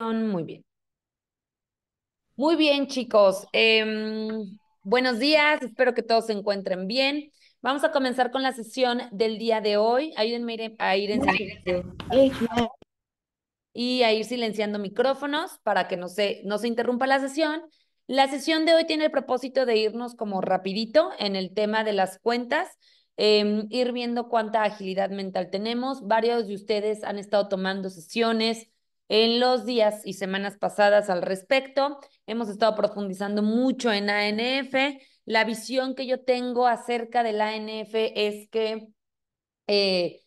Muy bien. Muy bien, chicos. Em, buenos días, espero que todos se encuentren bien. Vamos a comenzar con la sesión del día de hoy. Ayúdenme a ir en Y a ir silenciando micrófonos para que no se, no se interrumpa la sesión. La sesión de hoy tiene el propósito de irnos como rapidito en el tema de las cuentas, em, ir viendo cuánta agilidad mental tenemos. Varios de ustedes han estado tomando sesiones, en los días y semanas pasadas al respecto. Hemos estado profundizando mucho en ANF. La visión que yo tengo acerca del ANF es que eh,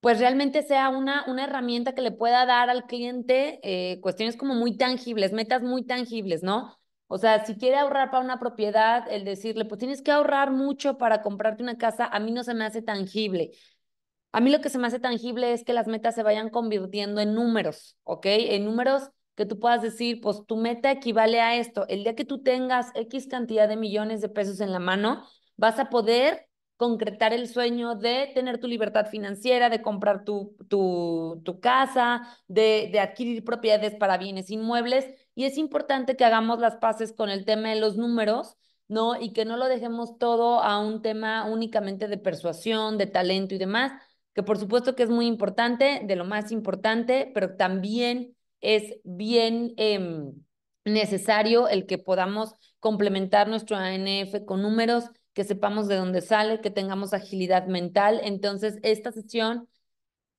pues realmente sea una, una herramienta que le pueda dar al cliente eh, cuestiones como muy tangibles, metas muy tangibles, ¿no? O sea, si quiere ahorrar para una propiedad, el decirle, pues tienes que ahorrar mucho para comprarte una casa, a mí no se me hace tangible. A mí lo que se me hace tangible es que las metas se vayan convirtiendo en números, ¿ok? En números que tú puedas decir, pues tu meta equivale a esto. El día que tú tengas X cantidad de millones de pesos en la mano, vas a poder concretar el sueño de tener tu libertad financiera, de comprar tu, tu, tu casa, de, de adquirir propiedades para bienes inmuebles. Y es importante que hagamos las paces con el tema de los números, ¿no? Y que no lo dejemos todo a un tema únicamente de persuasión, de talento y demás, que por supuesto que es muy importante, de lo más importante, pero también es bien em, necesario el que podamos complementar nuestro ANF con números, que sepamos de dónde sale, que tengamos agilidad mental. Entonces, esta sesión,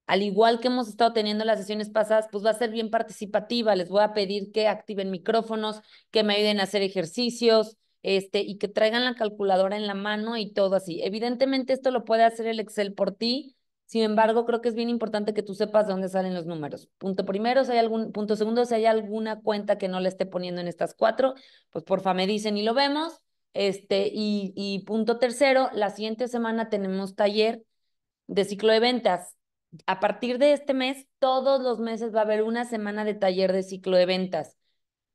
al igual que hemos estado teniendo las sesiones pasadas, pues va a ser bien participativa. Les voy a pedir que activen micrófonos, que me ayuden a hacer ejercicios, este, y que traigan la calculadora en la mano y todo así. Evidentemente esto lo puede hacer el Excel por ti, sin embargo, creo que es bien importante que tú sepas de dónde salen los números. Punto primero, si hay algún, punto segundo, si hay alguna cuenta que no le esté poniendo en estas cuatro, pues porfa me dicen y lo vemos. Este, y, punto tercero, la siguiente semana tenemos taller de ciclo de ventas. A partir de este mes, todos los meses va a haber una semana de taller de ciclo de ventas.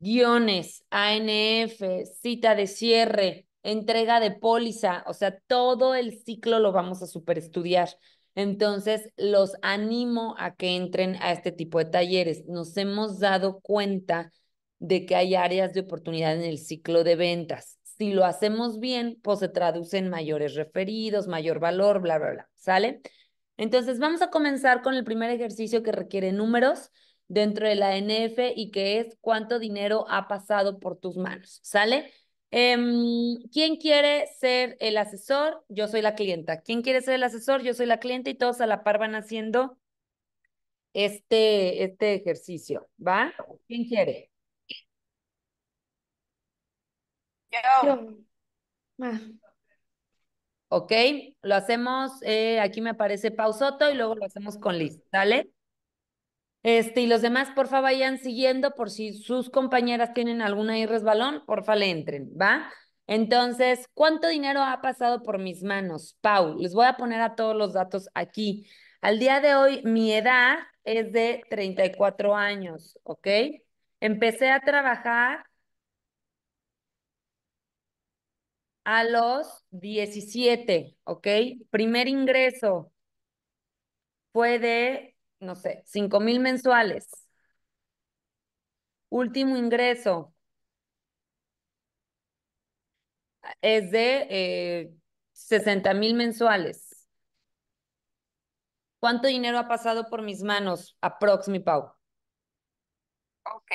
Guiones, ANF, cita de cierre, entrega de póliza, o sea, todo el ciclo lo vamos a superestudiar. Entonces, los animo a que entren a este tipo de talleres. Nos hemos dado cuenta de que hay áreas de oportunidad en el ciclo de ventas. Si lo hacemos bien, pues se traducen mayores referidos, mayor valor, bla, bla, bla. ¿Sale? Entonces, vamos a comenzar con el primer ejercicio que requiere números dentro de la NF y que es cuánto dinero ha pasado por tus manos. ¿Sale? Em, ¿Quién quiere ser el asesor? Yo soy la clienta. ¿Quién quiere ser el asesor? Yo soy la clienta y todos a la par van haciendo este, este ejercicio, ¿va? ¿Quién quiere? Yo. Ah. Ok, lo hacemos, eh, aquí me aparece pausoto y luego lo hacemos con Liz. ¿sale? Este, y los demás, por favor vayan siguiendo por si sus compañeras tienen alguna ahí resbalón, porfa, le entren, ¿va? Entonces, ¿cuánto dinero ha pasado por mis manos? Paul, les voy a poner a todos los datos aquí. Al día de hoy, mi edad es de 34 años, ¿ok? Empecé a trabajar a los 17, ¿ok? Primer ingreso fue de no sé, 5 mil mensuales. Último ingreso es de eh, 60 mil mensuales. ¿Cuánto dinero ha pasado por mis manos? Aprox, mi Pau. Ok.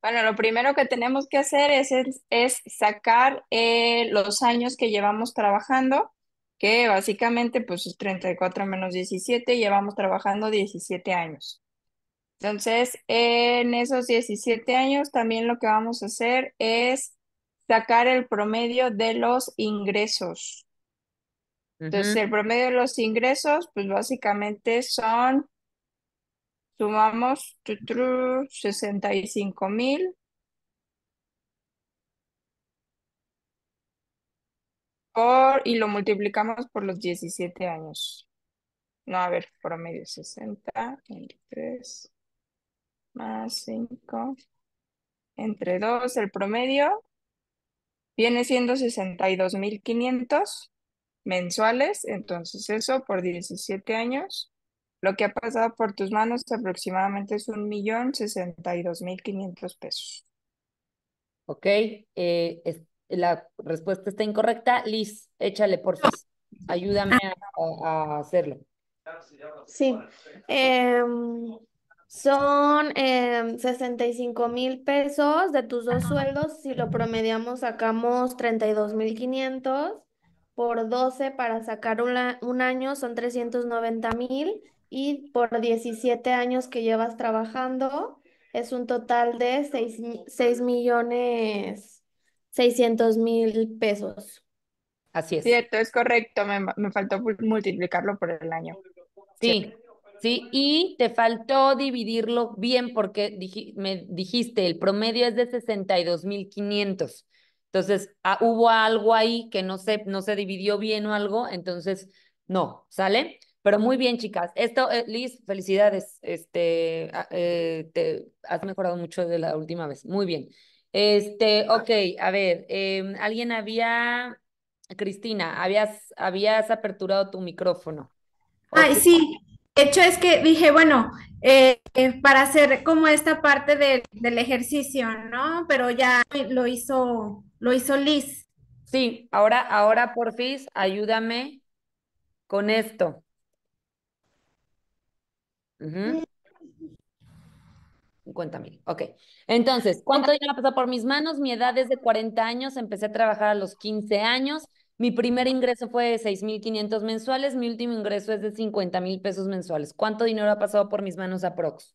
Bueno, lo primero que tenemos que hacer es, es, sacar eh, los años que llevamos trabajando que básicamente pues es 34 menos 17, llevamos trabajando 17 años. Entonces, en esos 17 años también lo que vamos a hacer es sacar el promedio de los ingresos. Entonces, el promedio de los ingresos, pues básicamente son, sumamos, 65 mil y lo multiplicamos por los 17 años. No, a ver, promedio 60 más 5 entre 2, el promedio viene siendo 62.500 mensuales, entonces eso por 17 años. Lo que ha pasado por tus manos aproximadamente es 1.062.500 pesos. Ok, eh, la respuesta está incorrecta. Liz, échale, por favor. Ayúdame a, hacerlo. Sí. Em, son 65 em, mil pesos de tus dos sueldos. Si lo promediamos, sacamos 32 mil 500 por 12 para sacar un, año son 390 mil y por 17 años que llevas trabajando es un total de 6 millones 600 mil pesos. Así es. Cierto, es correcto. Me, faltó multiplicarlo por el año. Sí, sí. Y te faltó dividirlo bien porque me dijiste, el promedio es de 62 mil 500. Entonces, ah, hubo algo ahí que no se, no se dividió bien o algo, entonces, no, ¿sale? Pero muy bien, chicas. Esto, eh, Liz, felicidades. Este, ah, eh, te has mejorado mucho de la última vez. Muy bien. Este, ok, a ver, em, alguien había, Cristina, habías, habías aperturado tu micrófono. Ay, sí, de hecho es que dije, bueno, eh, eh, para hacer como esta parte del ejercicio, ¿no? Pero ya lo hizo, lo hizo Liz. Sí, ahora, ahora porfis, ayúdame con esto. 50 mil. Ok. Entonces, ¿cuánto dinero ha pasado por mis manos? Mi edad es de 40 años. Empecé a trabajar a los 15 años. Mi primer ingreso fue de 6.500 mensuales. Mi último ingreso es de 50 mil pesos mensuales. ¿Cuánto dinero ha pasado por mis manos aprox?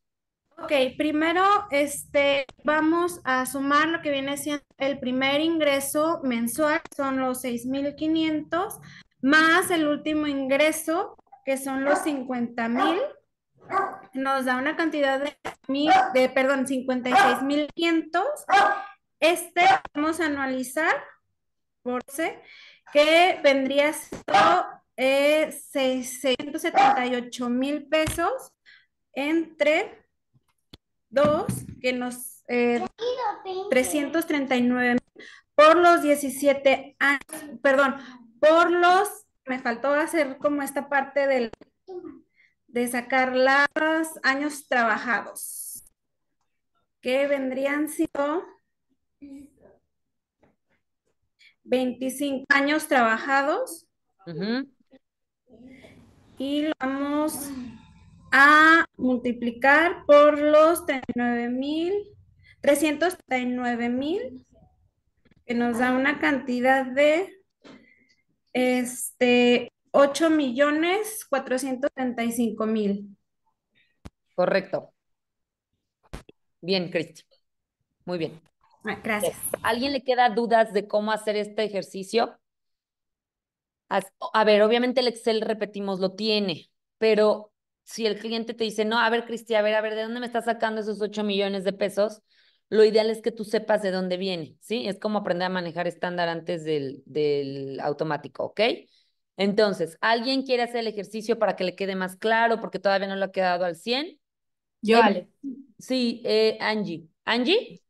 Ok, primero este, vamos a sumar lo que viene siendo el primer ingreso mensual, son los 6.500, más el último ingreso, que son los 50.000 nos da una cantidad de, mil, de perdón, 56.500. Este vamos a anualizar por que vendría a ser 678 mil pesos entre 2 que nos 339 eh, 339 por los 17 años, perdón, por los, me faltó hacer como esta parte del de sacar los años trabajados, que vendrían sido 25 años trabajados. Y lo vamos a multiplicar por los 39 mil, 339 mil, que nos da una cantidad de este 8 millones 435 mil. Correcto. Bien, Cristi. Muy bien. Ah, gracias. ¿Alguien le queda dudas de cómo hacer este ejercicio? A ver, obviamente el Excel, repetimos, lo tiene, pero si el cliente te dice, no, a ver, Cristi, a ver, a ver, ¿de dónde me estás sacando esos 8 millones de pesos? Lo ideal es que tú sepas de dónde viene, ¿sí? Es como aprender a manejar estándar antes del, del automático, ¿ok? Entonces, ¿alguien quiere hacer el ejercicio para que le quede más claro porque todavía no lo ha quedado al 100? Yo. Vale. Sí, eh, Angie. ¿Angie?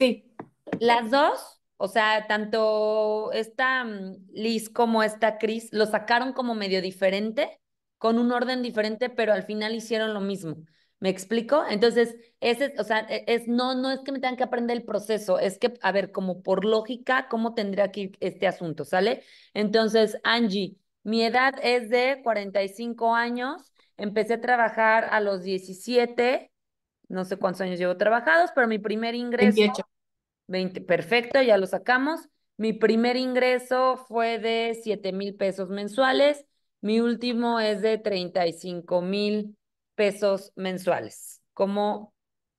Sí. ¿Las dos? O sea, tanto esta mm, Liz como esta Cris, lo sacaron como medio diferente, con un orden diferente, pero al final hicieron lo mismo. ¿Me explico? Entonces, ese, o sea, e, es, no, no es que me tengan que aprender el proceso, es que, a ver, como por lógica, ¿cómo tendría que ir este asunto? ¿Sale? Entonces, Angie, mi edad es de 45 años. Empecé a trabajar a los 17. No sé cuántos años llevo trabajados, pero mi primer ingreso. 28. perfecto, ya lo sacamos. Mi primer ingreso fue de 7 mil pesos mensuales. Mi último es de 35 mil pesos mensuales. ¿Cómo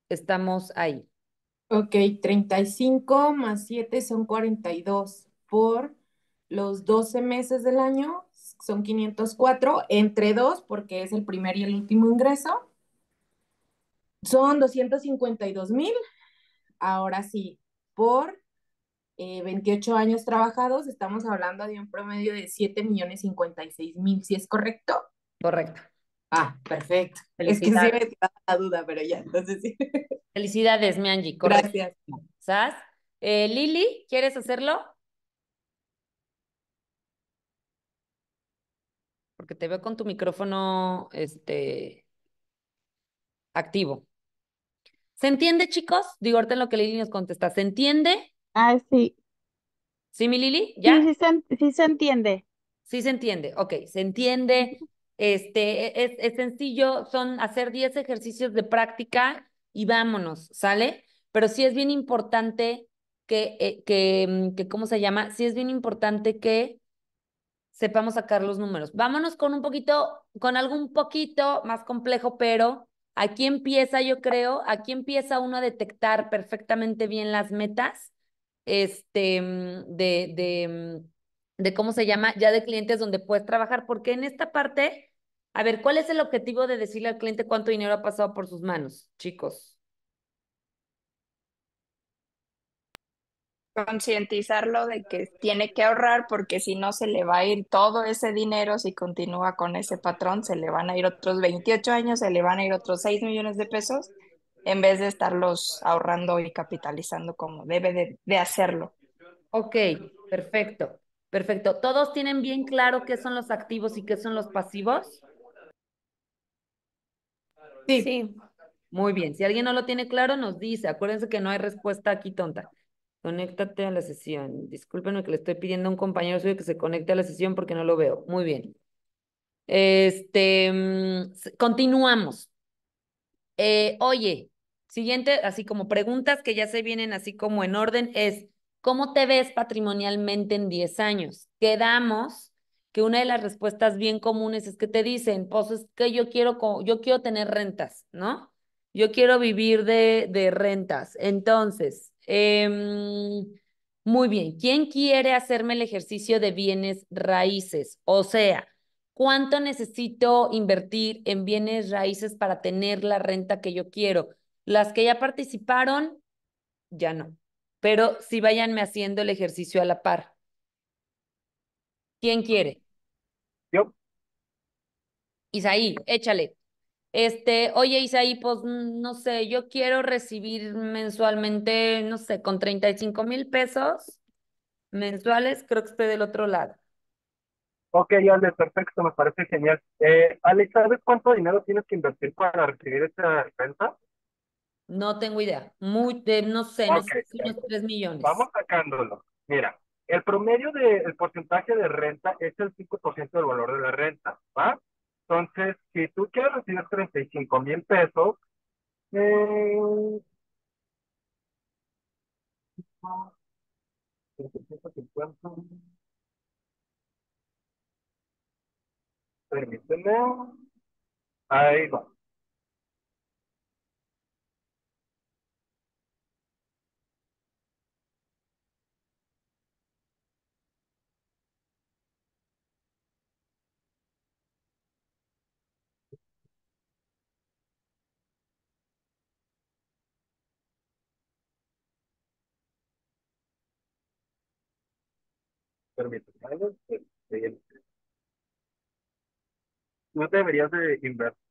estamos ahí? Ok, 35 más 7 son 42 por los 12 meses del año son 504, entre dos, porque es el primer y el último ingreso, son 252 mil. Ahora sí, por 28 eh, años trabajados, estamos hablando de un promedio de 7 millones 56 mil, ¿si es correcto? Correcto. Ah, perfecto. Es que sí me la duda, pero ya, entonces sí. Felicidades, Mianji. Gracias. ¿Sas? Eh, Lili, ¿quieres hacerlo? Que te veo con tu micrófono este, activo. ¿Se entiende, chicos? Digo, ahorita en lo que Lili nos contesta, ¿se entiende? Ah, sí. ¿Sí, mi Lili? ¿Ya? Sí, se, entiende. Sí se entiende, ok, se entiende. Este, e, es, sencillo, son hacer 10 ejercicios de práctica y vámonos, ¿sale? Pero sí es bien importante que, eh, que, mm, que, ¿cómo se llama? Sí es bien importante que sepamos sacar los números. Vámonos con un poquito, con algún poquito más complejo, pero aquí empieza, yo creo, aquí empieza uno a detectar perfectamente bien las metas, este, mm, de, de, mm, de cómo se llama, ya de clientes donde puedes trabajar, porque en esta parte, a ver, ¿cuál es el objetivo de decirle al cliente cuánto dinero ha pasado por sus manos, chicos? concientizarlo de que tiene que ahorrar porque si no se le va a ir todo ese dinero, si continúa con ese patrón, se le van a ir otros 28 años, se le van a ir otros 6 millones de pesos, en vez de estarlos ahorrando y capitalizando como debe de, hacerlo. Ok, perfecto, perfecto. ¿Todos tienen bien claro qué son los activos y qué son los pasivos? Sí. sí. Muy bien, si alguien no lo tiene claro, nos dice, acuérdense que no hay respuesta aquí tonta. Conéctate a la sesión. Discúlpenme que le estoy pidiendo a un compañero suyo que se conecte a la sesión porque no lo veo. Muy bien. Este, mm, continuamos. Eh, oye, siguiente, así como preguntas que ya se vienen así como en orden, es, ¿cómo te ves patrimonialmente en 10 años? Quedamos que una de las respuestas bien comunes es que te dicen, pues es que yo quiero, yo quiero tener rentas, ¿no? Yo quiero vivir de rentas. Entonces, Em, muy bien, ¿quién quiere hacerme el ejercicio de bienes raíces? O sea, ¿cuánto necesito invertir en bienes raíces para tener la renta que yo quiero? Las que ya participaron, ya no. Pero sí váyanme haciendo el ejercicio a la par. ¿Quién quiere? Yo. Isaí, échale. Este, oye Isaí, pues mm, no sé, yo quiero recibir mensualmente, no sé, con 35 mil pesos mensuales, creo que estoy del otro lado. Ok, Ale, perfecto, me parece genial. Eh, ¿sabes cuánto dinero tienes que invertir para recibir esta renta? No tengo idea, Muy, de, no sé, unos 3 millones. Vamos sacándolo. Mira, el promedio del porcentaje de renta es el 5% del valor de la renta, ¿va? Entonces, si tú quieres recibir 35 mil pesos, eh, permíteme, ahí va. permite. No deberías de invertir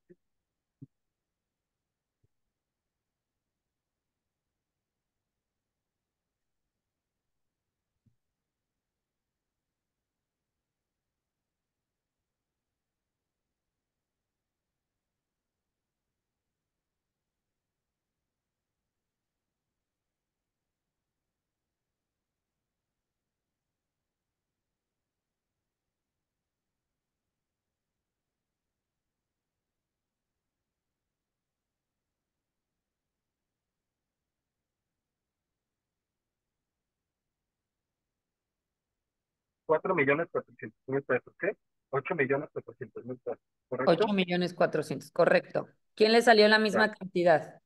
4 millones 400 mil pesos, ¿qué? 8 millones 400 mil pesos, ¿correcto? 8 millones 400, correcto. ¿Quién le salió la misma claro. cantidad?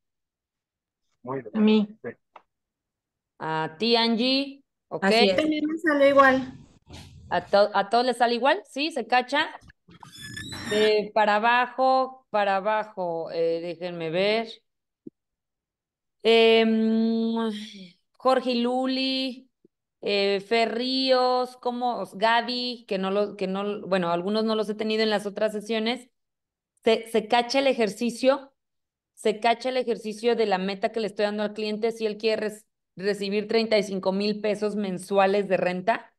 Muy bien. A mí. Sí. A ti, Angie. A Así también me sale igual. ¿A, to ¿A todos les sale igual? ¿Sí? ¿Se cacha? De para abajo, para abajo, eh, déjenme ver. Eh, Jorge y Luli, eh, Ferríos, como Gaby, que no los, que no, bueno, algunos no los he tenido en las otras sesiones, se, cacha el ejercicio, se cacha el ejercicio de la meta que le estoy dando al cliente si él quiere recibir 35 mil pesos mensuales de renta.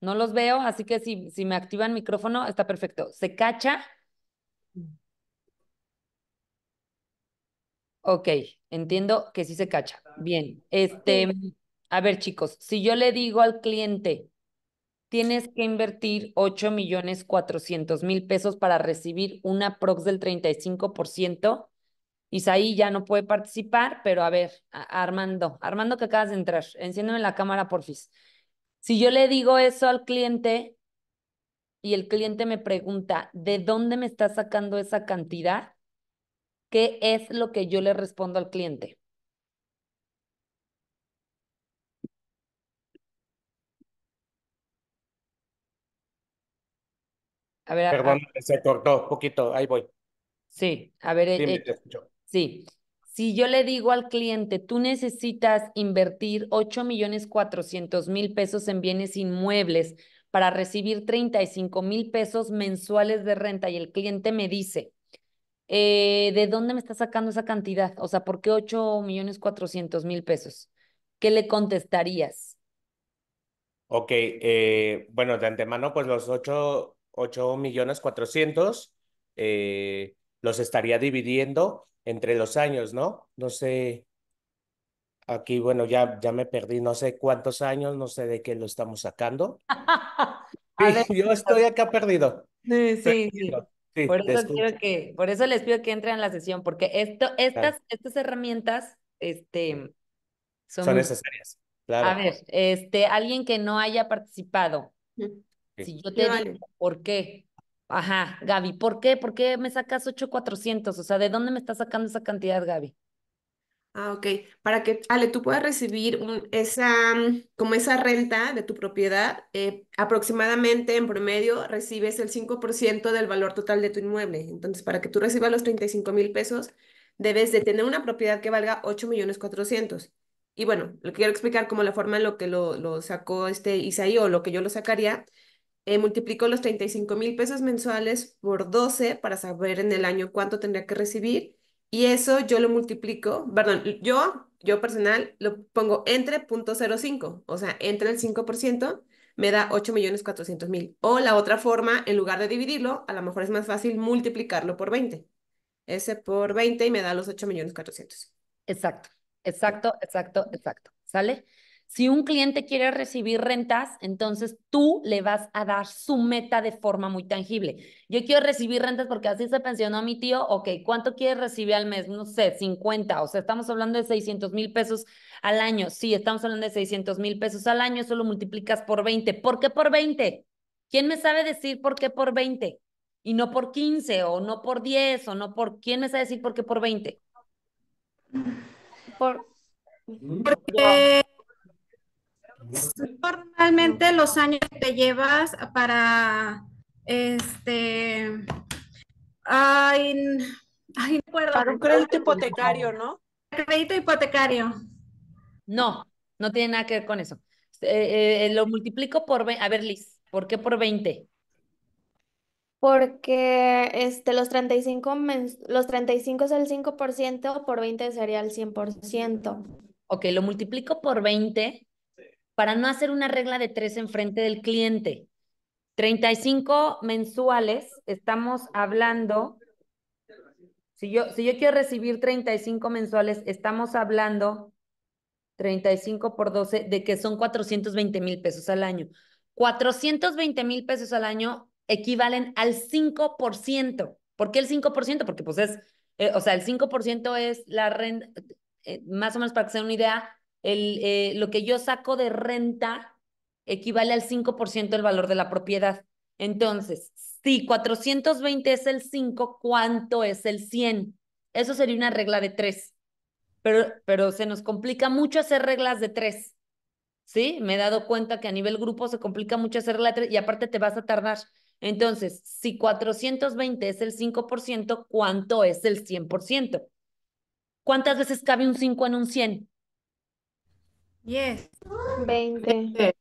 No los veo, así que si, si me activan micrófono, está perfecto. Se cacha Ok, entiendo que sí se cacha. Bien, este, a ver chicos, si yo le digo al cliente, tienes que invertir 8 millones 400 mil pesos para recibir una prox del 35%, Isaí ya no puede participar, pero a ver, Armando, Armando que acabas de entrar, enciéndeme la cámara, porfis. Si yo le digo eso al cliente y el cliente me pregunta, ¿de dónde me está sacando esa cantidad? ¿Qué es lo que yo le respondo al cliente? A ver, Perdón, se cortó un poquito, ahí voy. Sí, a ver, e, e, sí, sí. Si yo le digo al cliente, tú necesitas invertir 8.400.000 millones mil pesos en bienes inmuebles para recibir 35 mil pesos mensuales de renta y el cliente me dice, eh, ¿de dónde me está sacando esa cantidad? O sea, ¿por qué 8 millones 400 mil pesos? ¿Qué le contestarías? Ok, eh, bueno, de antemano, pues los 8, millones cuatrocientos eh, los estaría dividiendo entre los años, ¿no? No sé, aquí, bueno, ya, ya me perdí, no sé cuántos años, no sé de qué lo estamos sacando. yo estoy acá perdido. Sí, sí. Perdido por, eso quiero que, por eso les pido que entren en la sesión, porque esto, estas, estas herramientas este, son, necesarias. A ver, este, alguien que no haya participado, si yo te digo, ¿por qué? Ajá, Gaby, ¿por qué? ¿Por qué me sacas 8400? O sea, ¿de dónde me estás sacando esa cantidad, Gaby? Ah, ok. Para que, Ale, tú puedas recibir un- esa, mm, como esa renta de tu propiedad, eh, aproximadamente en promedio recibes el 5% del valor total de tu inmueble. Entonces, para que tú recibas los 35 mil pesos, debes de tener una propiedad que valga 8 millones 400. Y bueno, lo quiero explicar como la forma en lo que lo, lo sacó este Isaí o lo que yo lo sacaría, eh, multiplico los 35 mil pesos mensuales por 12 para saber en el año cuánto tendría que recibir y eso yo lo multiplico, perdón, yo, yo personal, lo pongo entre 0.05, o sea, entre el 5%, me da 8.400.000. O la otra forma, en lugar de dividirlo, a lo mejor es más fácil multiplicarlo por 20. Ese por 20 y me da los 8.400.000. Exacto, exacto, exacto, exacto. ¿Sale? Si un cliente quiere recibir rentas, entonces tú le vas a dar su meta de forma muy tangible. Yo quiero recibir rentas porque así se pensionó mi tío. Ok, ¿cuánto quiere recibir al mes? No sé, 50. O sea, estamos hablando de 600 mil pesos al año. Sí, estamos hablando de 600 mil pesos al año. Eso lo multiplicas por 20. ¿Por qué por 20? ¿Quién me sabe decir por qué por 20? Y no por 15 o no por 10 o no por... ¿Quién me sabe decir por qué por 20? Por... Normalmente los años que te llevas para este ay, ay no Para un crédito hipotecario, ¿no? Crédito hipotecario. No, no tiene nada que ver con eso. Eh, eh, lo multiplico por a ver, Liz, ¿por qué por 20? Porque este, los 35, los 35 es el 5%, por 20 sería el 100%. Ok, lo multiplico por 20 para no hacer una regla de tres enfrente del cliente. 35 mensuales, estamos hablando, si yo, si yo quiero recibir 35 mensuales, estamos hablando 35 por 12 de que son 420 mil pesos al año. 420 mil pesos al año equivalen al 5%. ¿Por qué el 5%? Porque pues es, eh, o sea, el 5% es la renta, eh, más o menos para que se den una idea, eh, lo que yo saco de renta equivale al 5% del valor de la propiedad. Entonces, si 420 es el 5, ¿cuánto es el 100? Eso sería una regla de 3. Pero, se nos complica mucho hacer reglas de 3. ¿Sí? Me he dado cuenta que a nivel grupo se complica mucho hacer reglas de 3 y aparte te vas a tardar. Entonces, si 420 es el 5%, ¿cuánto es el 100%? ¿Cuántas veces cabe un 5 en un 100? 10. 20.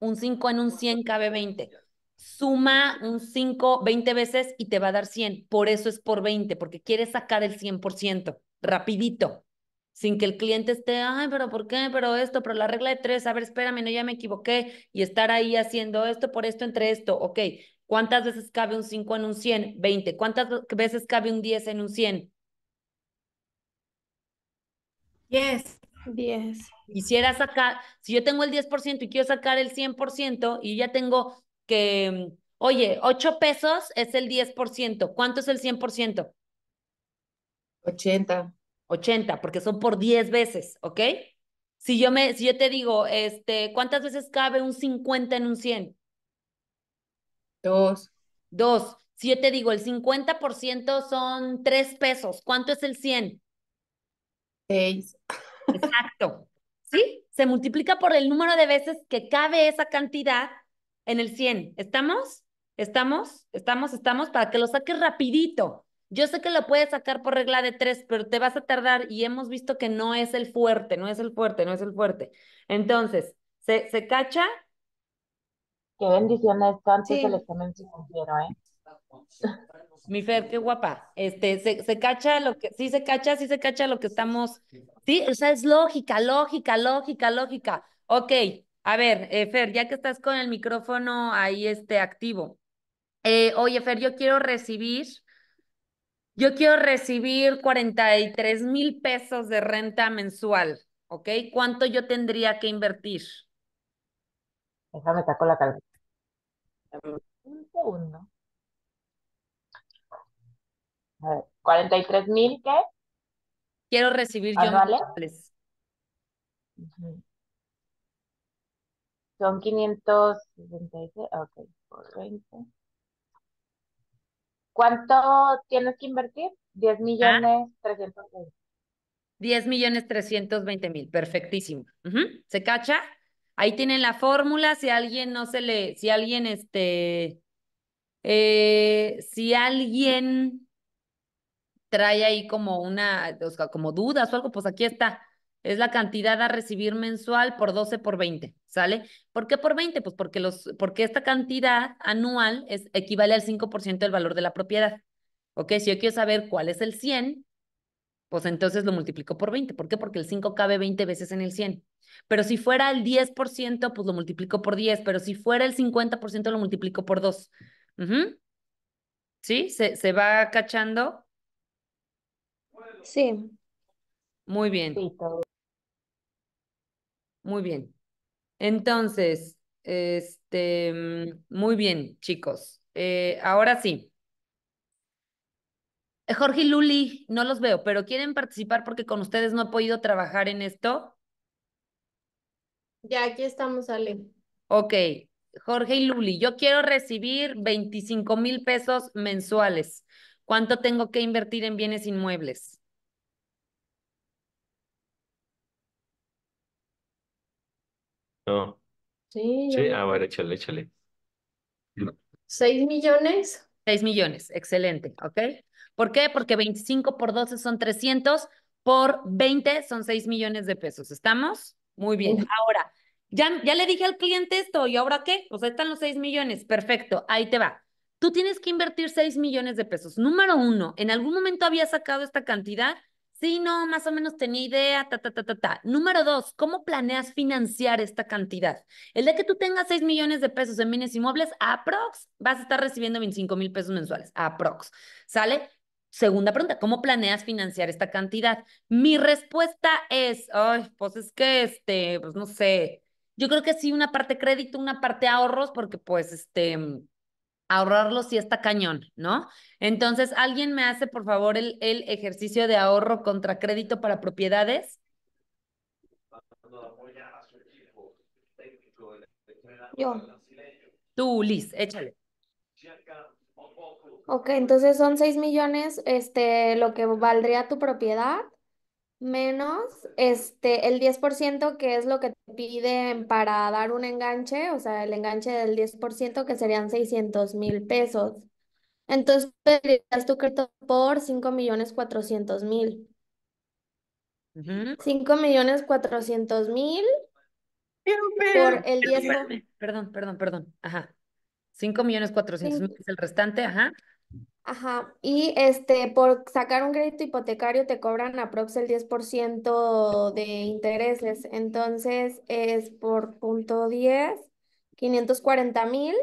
Un 5 en un 100 cabe 20. Suma un 5 20 veces y te va a dar 100. Por eso es por 20, porque quieres sacar el 100%, rapidito, sin que el cliente esté, ay, pero ¿por qué? Pero esto, pero la regla de 3, a ver, espérame, no, ya me equivoqué, y estar ahí haciendo esto por esto entre esto, ok. ¿Cuántas veces cabe un 5 en un 100? 20. ¿Cuántas veces cabe un 10 en un 100? 10. 10. Quisiera sacar, si yo tengo el 10% y quiero sacar el 100% y ya tengo que, oye, 8 pesos es el 10%, ¿cuánto es el 100%? 80. 80, porque son por 10 veces, ¿ok? Si yo, te digo, este, ¿cuántas veces cabe un 50 en un 100? 2. Dos. Si yo te digo, el 50% son 3 pesos, ¿cuánto es el 100? 6. Exacto. ¿Sí? Se multiplica por el número de veces que cabe esa cantidad en el 100. ¿Estamos? ¿Estamos? ¿Estamos? ¿Estamos? Para que lo saques rapidito. Yo sé que lo puedes sacar por regla de tres, pero te vas a tardar y hemos visto que no es el fuerte, no es el fuerte, no es el fuerte. Entonces, ¿se, se cacha? Qué bendiciones, tanto sí. se les si quiero, ¿eh? Mi Fer, qué guapa. Este, se, se cacha lo que, sí se cacha, sí se cacha lo que estamos Sí, o sea, es lógica, lógica, lógica, lógica. Ok, a ver, eh, Fer, ya que estás con el micrófono ahí este, activo. Eh, oye, Fer, yo quiero recibir, yo quiero recibir 43 mil pesos de renta mensual, ¿ok? ¿Cuánto yo tendría que invertir? Déjame saco la calma. Un segundo. A ver, 43 mil, ¿qué? Quiero recibir yo ah, ¿vale? Son 566. Ah, ok, por 20. ¿Cuánto tienes que invertir? 10 ah. millones 320. 10 millones 320 mil, perfectísimo. ¿Se cacha? Ahí tienen la fórmula, si alguien no se le, si alguien este, eh, si alguien trae ahí como una, o sea, como dudas o algo, pues aquí está. Es la cantidad a recibir mensual por 12 por 20, ¿sale? ¿Por qué por 20? Pues porque, los, porque esta cantidad anual es, equivale al 5% del valor de la propiedad. ¿Ok? Si yo quiero saber cuál es el 100, pues entonces lo multiplico por 20. ¿Por qué? Porque el 5 cabe 20 veces en el 100. Pero si fuera el 10%, pues lo multiplico por 10. Pero si fuera el 50%, lo multiplico por 2. ¿Sí? ¿Se, ¿Se va cachando? Sí. Muy bien. Muy bien. Entonces, este, mm, muy bien, chicos. Eh, ahora sí. Eh, Jorge y Luli, no los veo, pero ¿quieren participar porque con ustedes no he podido trabajar en esto? Ya, aquí estamos, Ale. Ok, Jorge y Luli, yo quiero recibir 25 mil pesos mensuales. ¿Cuánto tengo que invertir en bienes inmuebles? No. Sí. Sí, ahora échale, échale. ¿Seis millones? Seis millones, excelente, ¿ok? ¿Por qué? Porque 25 por 12 son 300, por 20 son 6 millones de pesos, ¿estamos? Muy bien, ahora, ya, ya le dije al cliente esto, ¿y ahora qué? Pues ahí están los seis millones, perfecto, ahí te va. Tú tienes que invertir seis millones de pesos. Número uno, ¿en algún momento había sacado esta cantidad? Sí, no, más o menos tenía idea, ta, ta, ta, ta, ta. Número dos, ¿cómo planeas financiar esta cantidad? El de que tú tengas 6 millones de pesos en bienes inmuebles, aprox, vas a estar recibiendo 25 mil pesos mensuales, aprox, ¿sale? Segunda pregunta, ¿cómo planeas financiar esta cantidad? Mi respuesta es, ay, pues es que, este, pues no sé, yo creo que sí, una parte crédito, una parte ahorros, porque pues, este, ahorrarlo si está cañón, ¿no? Entonces, ¿alguien me hace, por favor, el, el ejercicio de ahorro contra crédito para propiedades? Yo. Tú, Liz, échale. Ok, entonces son 6 millones este, lo que valdría tu propiedad Menos este, el 10% que es lo que te piden para dar un enganche, o sea, el enganche del 10% que serían 600 mil pesos. Entonces pedirías tu crédito por 5 millones 400 mil. 5 millones 400 mil por el 10%. Perdón, perdón, perdón. Ajá. 5 millones 400 mil es el restante, ajá. Ajá, y este, por sacar un crédito hipotecario te cobran aprox el 10% de intereses. Entonces es por punto 10, 540 mil.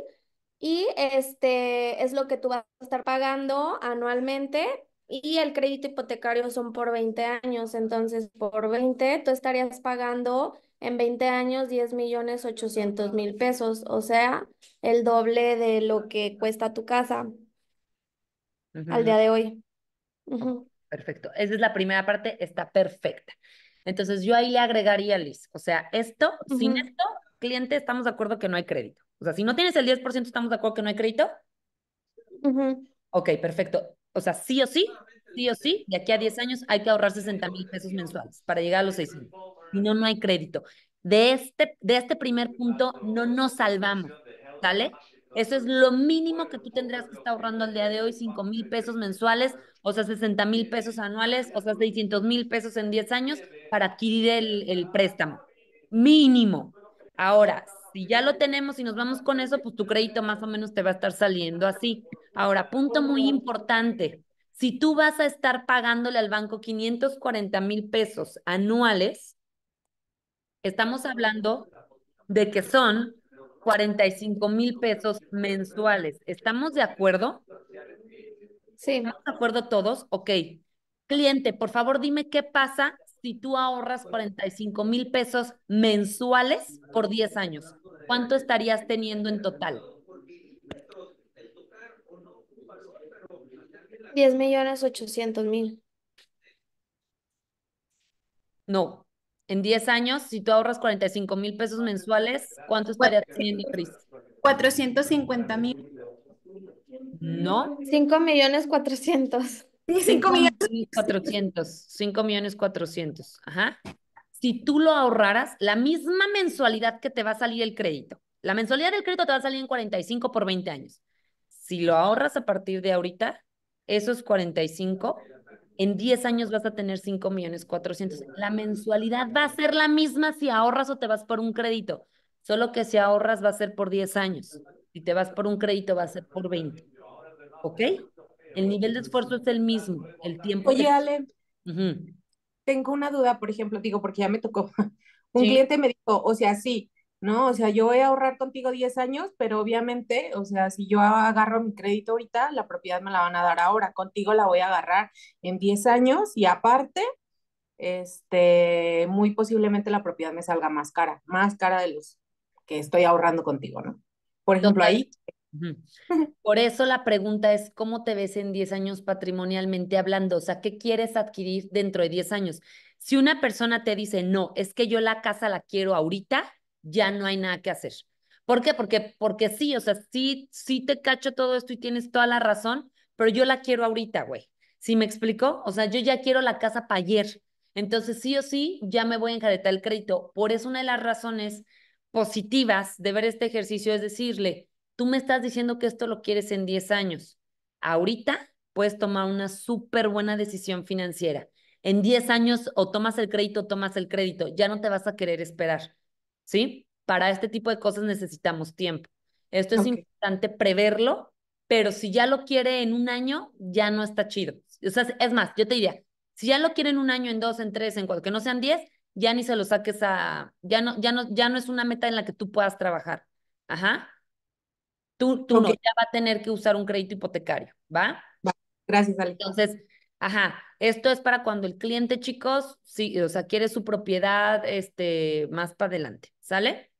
Y este es lo que tú vas a estar pagando anualmente. Y el crédito hipotecario son por 20 años. Entonces, por 20, tú estarías pagando en 20 años 10 millones 800 mil pesos. O sea, el doble de lo que cuesta tu casa al día de hoy. Perfecto. Esa es la primera parte, está perfecta. Entonces yo ahí le agregaría, Liz, o sea, esto, sin esto, cliente, estamos de acuerdo que no hay crédito. O sea, si no tienes el 10%, estamos de acuerdo que no hay crédito. Ok, perfecto. O sea, sí o sí, sí o sí, de aquí a 10 años hay que ahorrar 60 mil pesos mensuales para llegar a los 6 mil. Si no, no hay crédito. De este, de este primer punto no nos salvamos, ¿sale? Eso es lo mínimo que tú tendrás que estar ahorrando al día de hoy, 5 mil pesos mensuales, o sea, 60 mil pesos anuales, o sea, 600 mil pesos en 10 años para adquirir el, el préstamo. Mínimo. Ahora, si ya lo tenemos y nos vamos con eso, pues tu crédito más o menos te va a estar saliendo así. Ahora, punto muy importante. Si tú vas a estar pagándole al banco 540 mil pesos anuales, estamos hablando de que son 45 mil pesos mensuales. ¿Estamos de acuerdo? Sí. ¿Estamos de acuerdo todos? Ok. Cliente, por favor, dime qué pasa si tú ahorras 45 mil pesos mensuales por 10 años. ¿Cuánto estarías teniendo en total? 10 millones 800 mil. No, en 10 años, si tú ahorras 45 mil pesos mensuales, ¿cuánto estarías teniendo, Cris? 450 mil. ¿No? 5 millones 400. 5 millones 400. 5 millones 400. Ajá. Si tú lo ahorraras, la misma mensualidad que te va a salir el crédito. La mensualidad del crédito te va a salir en 45 por 20 años. Si lo ahorras a partir de ahorita, esos 45 en 10 años vas a tener 5 millones La mensualidad va a ser la misma si ahorras o te vas por un crédito, solo que si ahorras va a ser por 10 años, si te vas por un crédito va a ser por 20. ¿Ok? El nivel de esfuerzo es el mismo, el tiempo. Oye, Ale, tengo una duda, por ejemplo, digo, porque ya me tocó. Un cliente me dijo, o sea, sí, ¿no? O sea, yo voy a ahorrar contigo 10 años, pero obviamente, o sea, si yo agarro mi crédito ahorita, la propiedad me la van a dar ahora, contigo la voy a agarrar en 10 años y aparte, este, muy posiblemente la propiedad me salga más cara, más cara de los que estoy ahorrando contigo, ¿no? Por ejemplo, ahí. Por eso la pregunta es, ¿cómo te ves en 10 años patrimonialmente hablando? O sea, ¿qué quieres adquirir dentro de 10 años? Si una persona te dice, no, es que yo la casa la quiero ahorita, ya no hay nada que hacer. ¿Por qué? Porque, porque sí, o sea, sí, sí te cacho todo esto y tienes toda la razón, pero yo la quiero ahorita, güey. ¿Sí me explico? O sea, yo ya quiero la casa para ayer. Entonces, sí o sí, ya me voy a enjaretar el crédito. Por eso una de las razones positivas de ver este ejercicio es decirle, tú me estás diciendo que esto lo quieres en 10 años. Ahorita puedes tomar una súper buena decisión financiera. En 10 años o tomas el crédito o tomas el crédito. Ya no te vas a querer esperar. ¿sí? Para este tipo de cosas necesitamos tiempo. Esto es importante preverlo, pero si ya lo quiere en un año, ya no está chido. O sea, es más, yo te diría, si ya lo quiere en un año, en dos, en tres, en cuatro, que no sean diez, ya ni se lo saques a, ya no, ya no, ya no es una meta en la que tú puedas trabajar. Ajá. Tú, tú no, ya va a tener que usar un crédito hipotecario, ¿va? Gracias, Entonces, ajá, esto es para cuando el cliente, chicos, sí, o sea, quiere su propiedad, este, más para adelante. ¿Sale?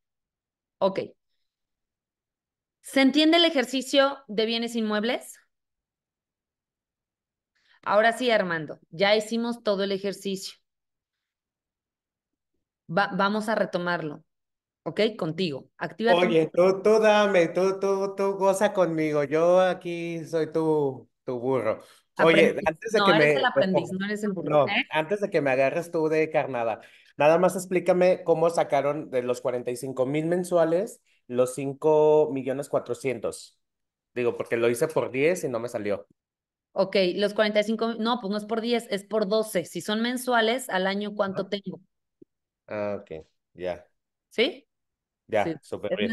Ok. ¿Se entiende el ejercicio de bienes inmuebles? Ahora sí, Armando, ya hicimos todo el ejercicio. vamos a retomarlo. ¿Ok? Contigo. Activa. Oye, tú, tú, dame, tú, tú, tú goza conmigo. Yo aquí soy tu, tu burro. Oye, antes de que me. El no, eres el burro. ¿eh? Antes de que me agarres tú de carnada. Nada más explícame cómo sacaron de los 45 mil mensuales los 5 millones 400. Digo, porque lo hice por 10 y no me salió. Ok, los 45, no, pues no es por 10, es por 12. Si son mensuales, al año, ¿cuánto tengo? Ah, ok, ya. ¿Sí? Ya, súper bien.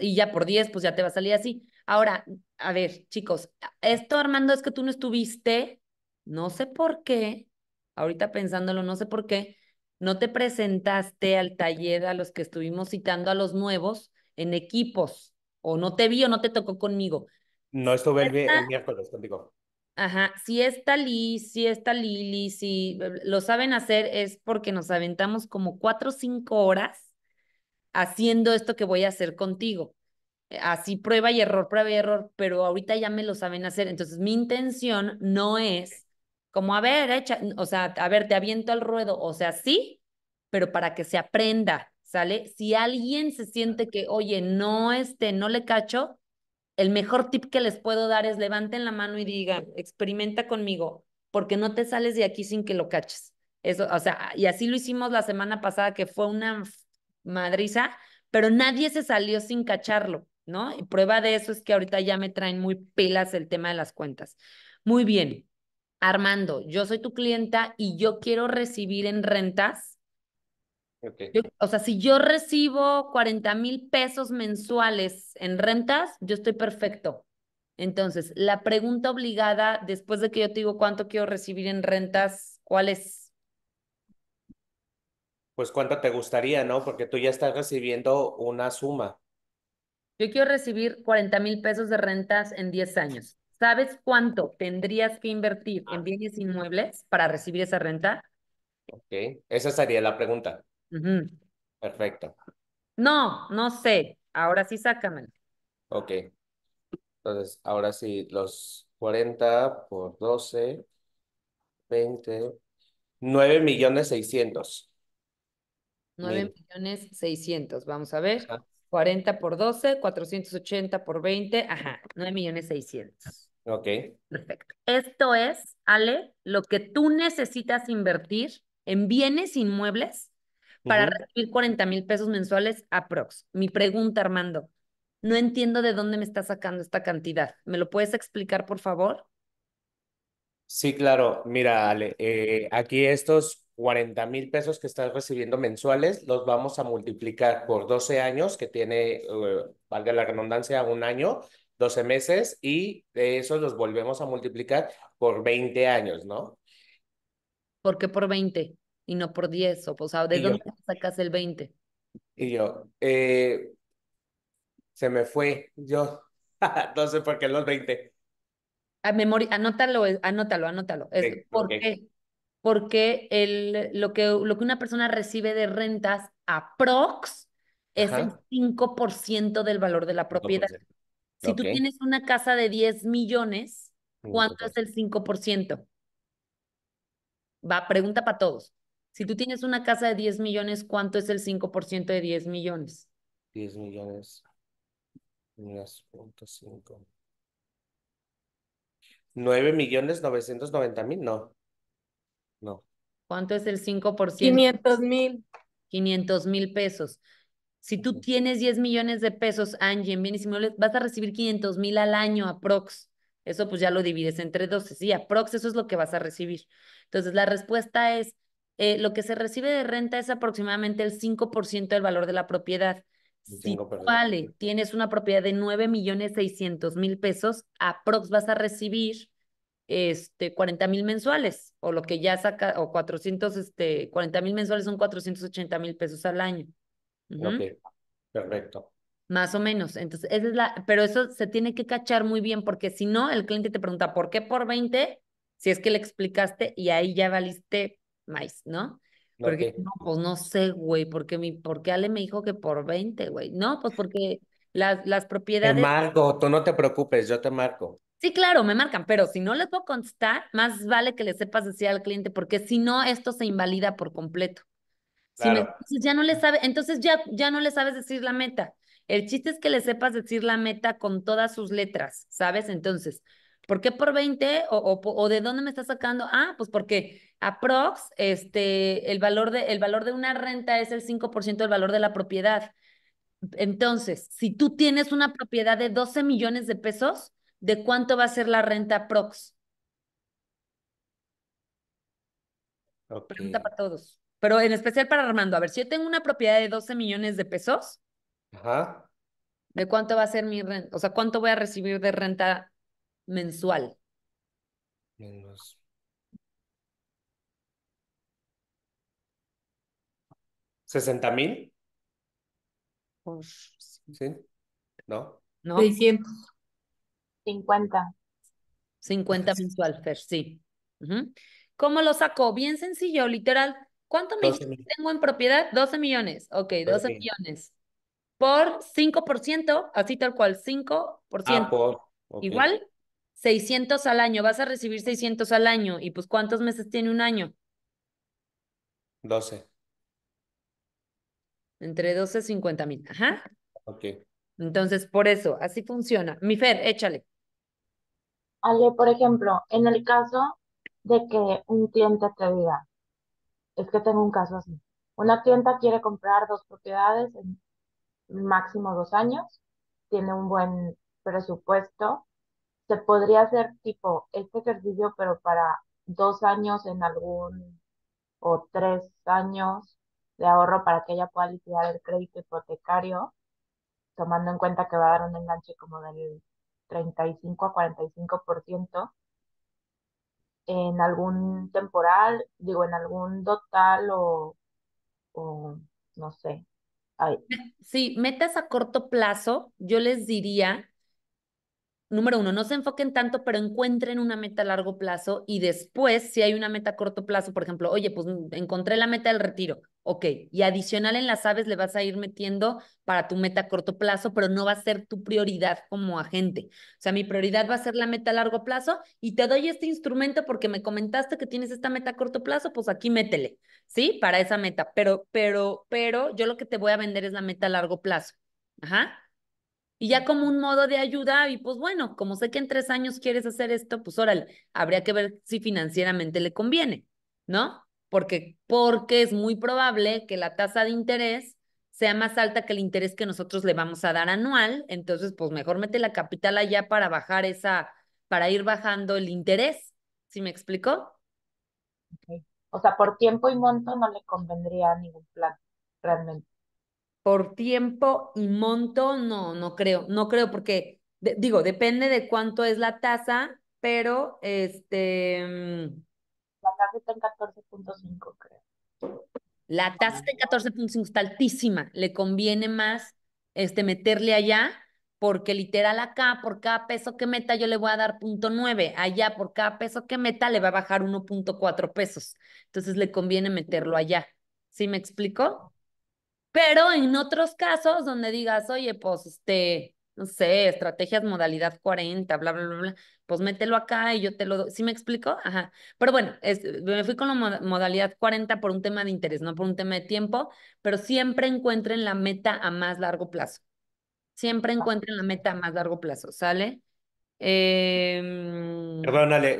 y ya por 10, pues ya te va a salir así. Ahora, a ver, chicos, esto, Armando, es que tú no estuviste, no sé por qué, ahorita pensándolo, no sé por qué, no te presentaste al taller a los que estuvimos citando a los nuevos en equipos, o no te vi o no te tocó conmigo. No estuve el, miércoles contigo. Ajá, si está Liz, si está Lili, si eh, lo saben hacer es porque nos aventamos como cuatro o cinco horas haciendo esto que voy a hacer contigo. Eh, así prueba y error, prueba y error, pero ahorita ya me lo saben hacer. Entonces mi intención no es como, a ver, o sea, a ver, te aviento al ruedo, o sea, sí, pero para que se aprenda, ¿sale? Si alguien se siente que, oye, no, este, no le cacho, el mejor tip que les puedo dar es levanten la mano y digan, experimenta conmigo, porque no te sales de aquí sin que lo caches. Eso, o sea, y así lo hicimos la semana pasada, que fue una madriza, pero nadie se salió sin cacharlo, ¿no? Y prueba de eso es que ahorita ya me traen muy pelas el tema de las cuentas. Muy bien. Armando, yo soy tu clienta y yo quiero recibir en rentas. o sea, si yo recibo 40 mil pesos mensuales en rentas, yo estoy perfecto. Entonces, la pregunta obligada, después de que yo te digo cuánto quiero recibir en rentas, ¿cuál es? Pues cuánto te gustaría, ¿no? Porque tú ya estás recibiendo una suma. Yo quiero recibir 40 mil pesos de rentas en 10 años. ¿Sabes cuánto tendrías que invertir en ah. bienes inmuebles para recibir esa renta? Ok, esa sería la pregunta. Perfecto. No, no sé. Ahora sí sácamelo. Ok. Entonces, ahora sí, los 40 por 12, 20, 9 millones millones vamos a ver. 40 por 12, 480 por 20, ajá, 9 millones 600. Ok. Perfecto. Esto es, Ale, lo que tú necesitas invertir en bienes inmuebles para recibir 40 mil pesos mensuales a PROX. Mi pregunta, Armando, no entiendo de dónde me está sacando esta cantidad. ¿Me lo puedes explicar, por favor? Sí, claro. Mira, Ale, eh, aquí estos 40 mil pesos que estás recibiendo mensuales, los vamos a multiplicar por 12 años, que tiene, eh, valga la redundancia, un año, 12 meses, y de eso los volvemos a multiplicar por 20 años, ¿no? ¿Por qué por 20 y no por 10? O, sea, ¿de dónde sacas el 20? Y yo, eh, se me fue, yo, no sé por qué los 20. Ah, anótalo, anótalo, anótalo. ¿Por qué? porque lo, que, una persona recibe de rentas a prox es el 5% del valor de la propiedad. Si tú tienes una casa de 10 millones, ¿cuánto es el 5%? Va, pregunta para todos. Si tú tienes una casa de 10 millones, ¿cuánto es el 5% de 10 millones? 10 millones. 9 millones 990 no. No. ¿Cuánto es el 5%? 500 mil. 500 mil pesos. Si tú tienes 10 millones de pesos, Angie, en bienes inmuebles, vas a recibir 500 mil al año a aprox. Eso pues ya lo divides entre 12. Sí, aprox, eso es lo que vas a recibir. Entonces, la respuesta es, eh, lo que se recibe de renta es aproximadamente el 5% del valor de la propiedad. Si vale, tienes una propiedad de 9 millones 600 mil pesos, aprox vas a recibir este, 40 mil mensuales, o lo que ya saca, o 400, este, 40 mil mensuales son 480 mil pesos al año. Ok, perfecto. Más o menos. Entonces, esa es la, pero eso se tiene que cachar muy bien, porque si no, el cliente te pregunta, ¿por qué por 20? Si es que le explicaste y ahí ya valiste más, ¿no? Porque, no, pues no sé, güey, porque mi, porque Ale me dijo que por 20, güey. No, pues porque las, las propiedades. Te marco, tú no te preocupes, yo te marco. Sí, claro, me marcan, pero si no les puedo contestar, más vale que le sepas decir al cliente, porque si no, esto se invalida por completo. entonces ya no le sabe, entonces ya, ya no le sabes decir la meta. El chiste es que le sepas decir la meta con todas sus letras, ¿sabes? Entonces, ¿por qué por 20? ¿O, de dónde me estás sacando? Ah, pues porque aprox, este, el valor de, el valor de una renta es el 5% del valor de la propiedad. Entonces, si tú tienes una propiedad de 12 millones de pesos, de cuánto va a ser la renta prox. Pregunta para todos, pero en especial para Armando. A ver, si yo tengo una propiedad de 12 millones de pesos, ¿de cuánto va a ser mi renta? O sea, ¿cuánto voy a recibir de renta mensual? Menos. ¿60 mil? ¿Sí? ¿No? ¿No? 600. 50. 50 mensual, Fer, sí. ¿Cómo lo sacó? Bien sencillo, literal. ¿Cuánto me tengo en propiedad? 12 millones. Ok, 12 millones. Por 5%, así tal cual, 5%. Ah, Igual, 600 al año. Vas a recibir 600 al año. ¿Y pues cuántos meses tiene un año? 12. Entre 12 y 50 mil. Ajá. Ok. Entonces, por eso, así funciona. Mi Fer, échale. Ale, por ejemplo, en el caso de que un cliente te diga, es que tengo un caso así, una clienta quiere comprar dos propiedades en máximo dos años, tiene un buen presupuesto, se podría hacer tipo este ejercicio, pero para dos años en algún o tres años de ahorro para que ella pueda liquidar el crédito hipotecario, tomando en cuenta que va a dar un enganche como del 35 a 45% en algún temporal, digo, en algún total o, no sé. Sí, metas a corto plazo, yo les diría, número uno, no se enfoquen tanto, pero encuentren una meta a largo plazo y después, si hay una meta a corto plazo, por ejemplo, oye, pues encontré la meta del retiro, Ok, y adicional en las aves le vas a ir metiendo para tu meta a corto plazo, pero no va a ser tu prioridad como agente. O sea, mi prioridad va a ser la meta a largo plazo y te doy este instrumento porque me comentaste que tienes esta meta a corto plazo, pues aquí métele, ¿sí? Para esa meta. Pero, pero, pero yo lo que te voy a vender es la meta a largo plazo. Ajá. Y ya como un modo de ayuda, y pues bueno, como sé que en tres años quieres hacer esto, pues órale, habría que ver si financieramente le conviene, ¿no? porque, porque es muy probable que la tasa de interés sea más alta que el interés que nosotros le vamos a dar anual, entonces pues mejor mete la capital allá para bajar esa, para ir bajando el interés, ¿sí me explicó? O sea, por tiempo y monto no le convendría ningún plan, realmente. Por tiempo y monto, no, no creo, no creo, porque digo, depende de cuánto es la tasa, pero este mm, tasa está en 14.5, creo. La tasa de 14.5 está altísima. Le conviene más este, meterle allá, porque literal acá, por cada peso que meta, yo le voy a dar 0.9. Allá, por cada peso que meta, le va a bajar 1.4 pesos. Entonces, le conviene meterlo allá. ¿Sí me explico? Pero en otros casos donde digas, oye, pues, este, no sé, estrategias modalidad 40, bla, bla, bla, bla, pues mételo acá y yo te lo doy. ¿Sí me explico? Ajá. Pero bueno, es, me fui con la modalidad 40 por un tema de interés, no por un tema de tiempo, pero siempre encuentren la meta a más largo plazo. Siempre ah. encuentren la meta a más largo plazo, ¿sale? Eh...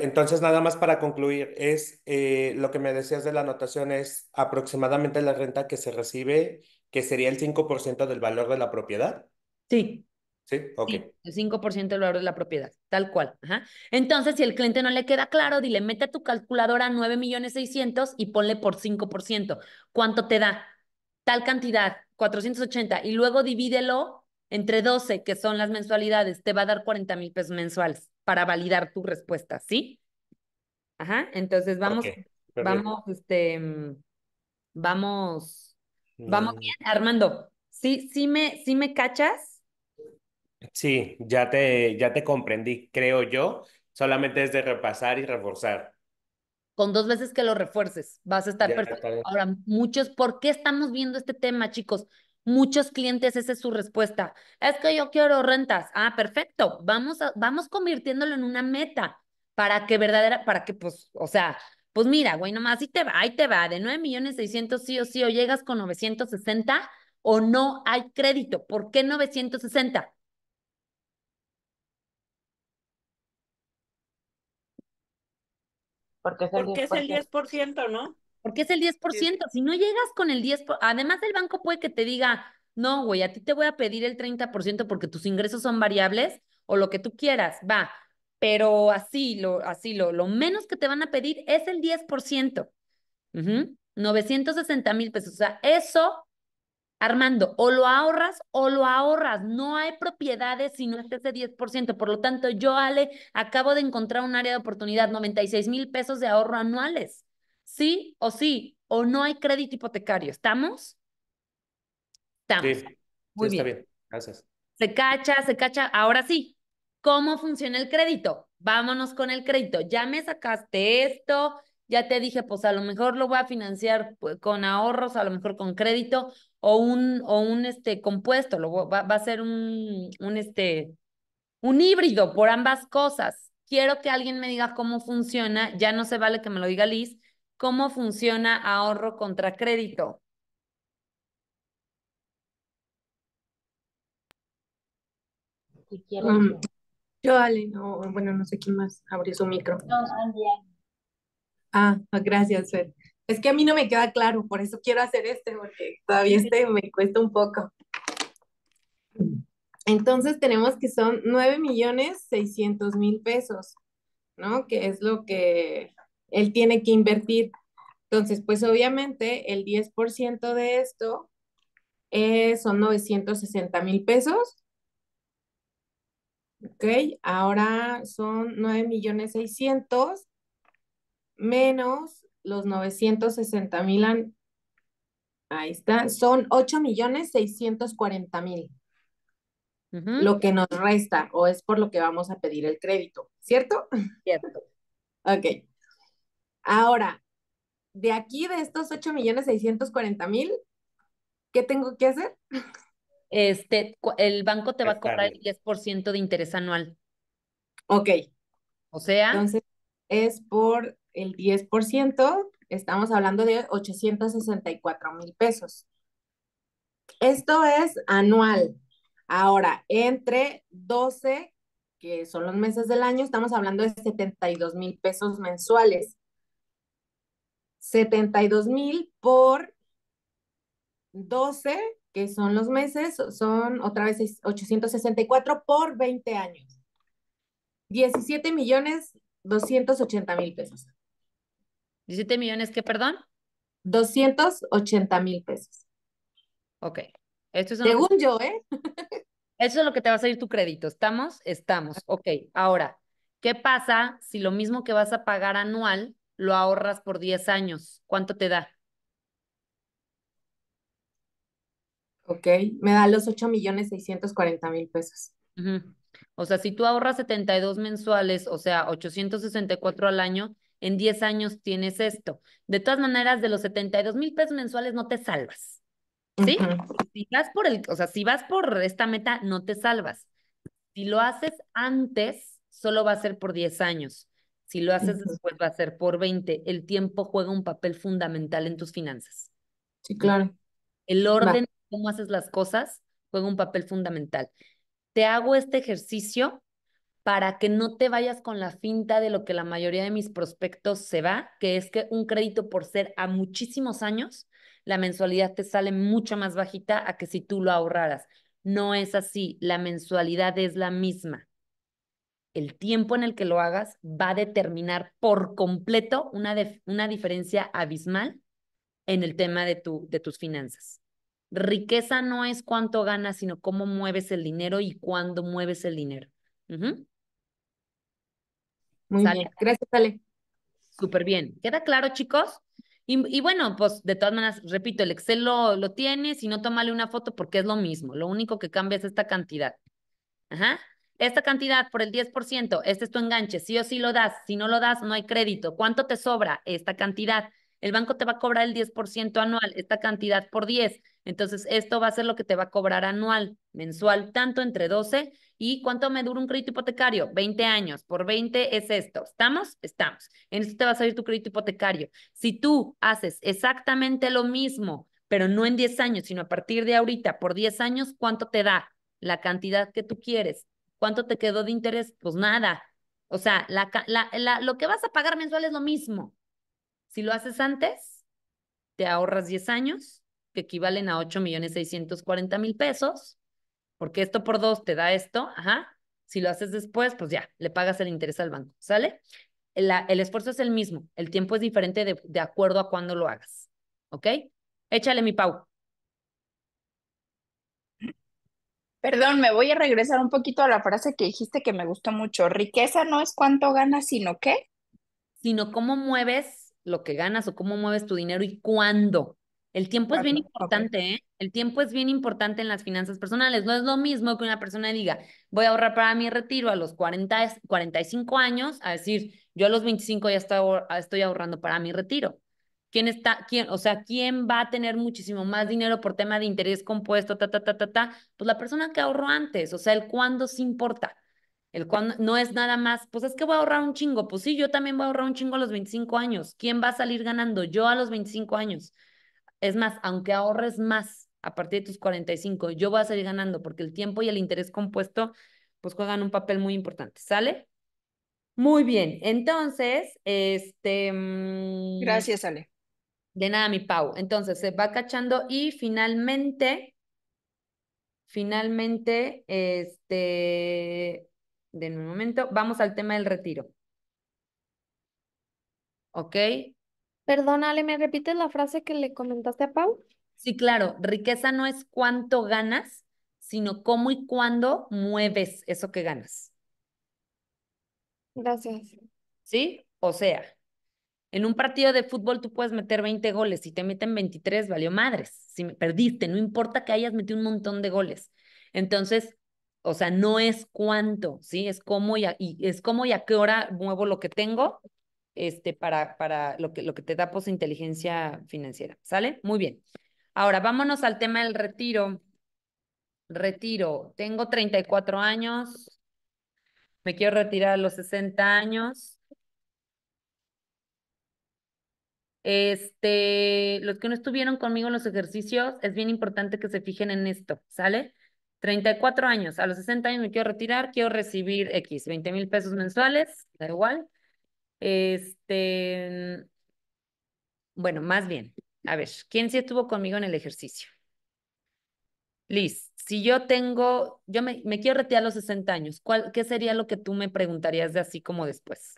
entonces nada más para concluir, es eh, lo que me decías de la anotación es aproximadamente la renta que se recibe, que sería el 5% del valor de la propiedad. Sí, Sí, ok. el 5% del valor de la propiedad, tal cual. Ajá. Entonces, si el cliente no le queda claro, dile, mete a tu calculadora 9.600.000 y ponle por 5%. ¿Cuánto te da? Tal cantidad, 480. Y luego divídelo entre 12, que son las mensualidades. Te va a dar 40.000 mil pesos mensuales para validar tu respuesta, ¿sí? Ajá. Entonces, vamos, vamos, este, mm, vamos, vamos mm. bien. Armando, ¿sí, sí, me, ¿sí me cachas? Sí, ya te, ya te comprendí, creo yo. Solamente es de repasar y reforzar. Con dos veces que lo refuerces, vas a estar perfecto. Ahora, muchos, ¿por qué estamos viendo este tema, chicos? Muchos clientes, esa es su respuesta. Es que yo quiero rentas. Ah, perfecto. Vamos, a, vamos convirtiéndolo en una meta para que verdadera, para que, pues, o sea, pues mira, güey, nomás ahí te va, ahí te va, de 9.600.000, sí o sí, o llegas con 960 o no hay crédito. ¿Por qué 960? Porque es el, 10%. ¿no? Porque es el 10%. Si no llegas con el 10%, además el banco puede que te diga, no, güey, a ti te voy a pedir el 30% porque tus ingresos son variables o lo que tú quieras, va. Pero así, lo, así lo, lo menos que te van a pedir es el 10%. 960 mil pesos. O sea, eso Armando, o lo ahorras o lo ahorras. No hay propiedades si no es ese 10%. Por lo tanto, yo, Ale, acabo de encontrar un área de oportunidad, 96 mil pesos de ahorro anuales. Sí o sí, o no hay crédito hipotecario. ¿Estamos? Estamos. Sí, Muy Está bien. Gracias. Se cacha, se cacha. Ahora sí, ¿cómo funciona el crédito? Vámonos con el crédito. Ya me sacaste esto, ya te dije, pues a lo mejor lo voy a financiar pues, con ahorros, a lo mejor con crédito o un, o un este, compuesto, lo, va, a ser un, un, este, un híbrido por ambas cosas. Quiero que alguien me diga cómo funciona, ya no se vale que me lo diga Liz, cómo funciona ahorro contra crédito. Mm. yo, Ale, no, bueno, no sé quién más abrió su micro. No, Ah, gracias, Fer es que a mí no me queda claro, por eso quiero hacer este, porque todavía este me cuesta un poco. Entonces tenemos que son 9 millones mil pesos, ¿no? Que es lo que él tiene que invertir. Entonces, pues obviamente el 10% de esto eh, son 960 mil pesos. Ok, ahora son 9 millones menos los 960 mil, ahí está, son 8 millones 640 mil. Lo que nos resta o es por lo que vamos a pedir el crédito, ¿cierto? Cierto. ok. Ahora, de aquí, de estos 8 millones 640 mil, ¿qué tengo que hacer? Este, el banco te va a cobrar el 10% de interés anual. Ok. O sea. Entonces, es por el 10%, estamos hablando de 864 mil pesos. Esto es anual. Ahora, entre 12, que son los meses del año, estamos hablando de 72 mil pesos mensuales. 72 mil por 12, que son los meses, son otra vez 864 por 20 años. 17 millones 280 mil pesos. ¿17 millones qué, perdón? 280 mil pesos. Ok. Esto Según yo, ¿eh? Eso es lo que te va a salir tu crédito. ¿Estamos? Estamos. Ok. Ahora, ¿qué pasa si lo mismo que vas a pagar anual lo ahorras por 10 años? ¿Cuánto te da? Ok, me da los 8 millones 640 mil pesos. O sea, si tú ahorras 72 mensuales, o sea, 864 al año, en 10 años tienes esto. De todas maneras, de los 72 mil pesos mensuales no te salvas. ¿Sí? Si vas por si vas por esta meta, no te salvas. Si lo haces antes, solo va a ser por 10 años. Si lo haces después, va a ser por 20. El tiempo juega un papel fundamental en tus finanzas. Sí, claro. El orden, de cómo haces las cosas, juega un papel fundamental. Te hago este ejercicio para que no te vayas con la finta de lo que la mayoría de mis prospectos se va, que es que un crédito por ser a muchísimos años, la mensualidad te sale mucho más bajita a que si tú lo ahorraras. No es así, la mensualidad es la misma. El tiempo en el que lo hagas va a determinar por completo una, una diferencia abismal en el tema de, tu, de tus finanzas. Riqueza no es cuánto ganas, sino cómo mueves el dinero y cuándo mueves el dinero. Muy bien. Gracias, Ale. Súper bien. ¿Queda claro, chicos? Y, bueno, pues de todas maneras, repito, el Excel lo, lo tienes y no tómale una foto porque es lo mismo. Lo único que cambia es esta cantidad. Ajá. Esta cantidad por el 10%, este es tu enganche, sí o sí lo das, si no lo das no hay crédito. ¿Cuánto te sobra? Esta cantidad. El banco te va a cobrar el 10% anual, esta cantidad por 10. Entonces, esto va a ser lo que te va a cobrar anual, mensual, tanto entre 12 ¿Y cuánto me dura un crédito hipotecario? 20 años. Por 20 es esto. ¿Estamos? Estamos. En esto te va a salir tu crédito hipotecario. Si tú haces exactamente lo mismo, pero no en 10 años, sino a partir de ahorita, por 10 años, ¿cuánto te da? La cantidad que tú quieres. ¿Cuánto te quedó de interés? Pues nada. O sea, la, la, lo que vas a pagar mensual es lo mismo. Si lo haces antes, te ahorras 10 años, que equivalen a 8.640.000 millones mil pesos porque esto por dos te da esto, ajá. Si lo haces después, pues ya, le pagas el interés al banco, ¿sale? el esfuerzo es el mismo, el tiempo es diferente de, de acuerdo a cuándo lo hagas, ¿ok? Échale mi Pau. Perdón, me voy a regresar un poquito a la frase que dijiste que me gustó mucho. Riqueza no es cuánto ganas, sino qué. Sino cómo mueves lo que ganas o cómo mueves tu dinero y cuándo. El tiempo es bien importante, ¿eh? El tiempo es bien importante en las finanzas personales. No es lo mismo que una persona diga, voy a ahorrar para mi retiro a los 40, 45 años, a decir, yo a los 25 ya estoy ahorrando para mi retiro. ¿Quién está, quién, o sea, quién va a tener muchísimo más dinero por tema de interés compuesto, ta, ta, ta, ta, ta? Pues la persona que ahorró antes, o sea, el cuándo se importa. El cuándo no es nada más, pues es que voy a ahorrar un chingo. Pues sí, yo también voy a ahorrar un chingo a los 25 años. ¿Quién va a salir ganando? Yo a los 25 años. Es más, aunque ahorres más a partir de tus 45, yo voy a seguir ganando porque el tiempo y el interés compuesto pues juegan un papel muy importante, ¿sale? Muy bien, entonces, este... Mm, Gracias, Ale. De nada, mi Pau. Entonces, se va cachando y finalmente, finalmente, este, de un momento, vamos al tema del retiro. ¿Ok? Perdón, Ale, ¿me repites la frase que le comentaste a Pau? Sí, claro, riqueza no es cuánto ganas, sino cómo y cuándo mueves eso que ganas. Gracias. ¿Sí? O sea, en un partido de fútbol tú puedes meter 20 goles, si te meten 23, valió madres, si me perdiste, no importa que hayas metido un montón de goles. Entonces, o sea, no es cuánto, ¿sí? Es cómo y y es cómo y a qué hora muevo lo que tengo este, para, para lo, que, lo que te da su pues, inteligencia financiera. ¿Sale? Muy bien. Ahora, vámonos al tema del retiro. Retiro. Tengo 34 años. Me quiero retirar a los 60 años. Este, los que no estuvieron conmigo en los ejercicios, es bien importante que se fijen en esto, ¿sale? 34 años, a los 60 años me quiero retirar, quiero recibir X, 20 mil pesos mensuales, da igual. Este, bueno, más bien, a ver, ¿quién sí estuvo conmigo en el ejercicio? Liz, si yo tengo, yo me, me quiero retirar a los 60 años, ¿cuál, ¿qué sería lo que tú me preguntarías de así como después?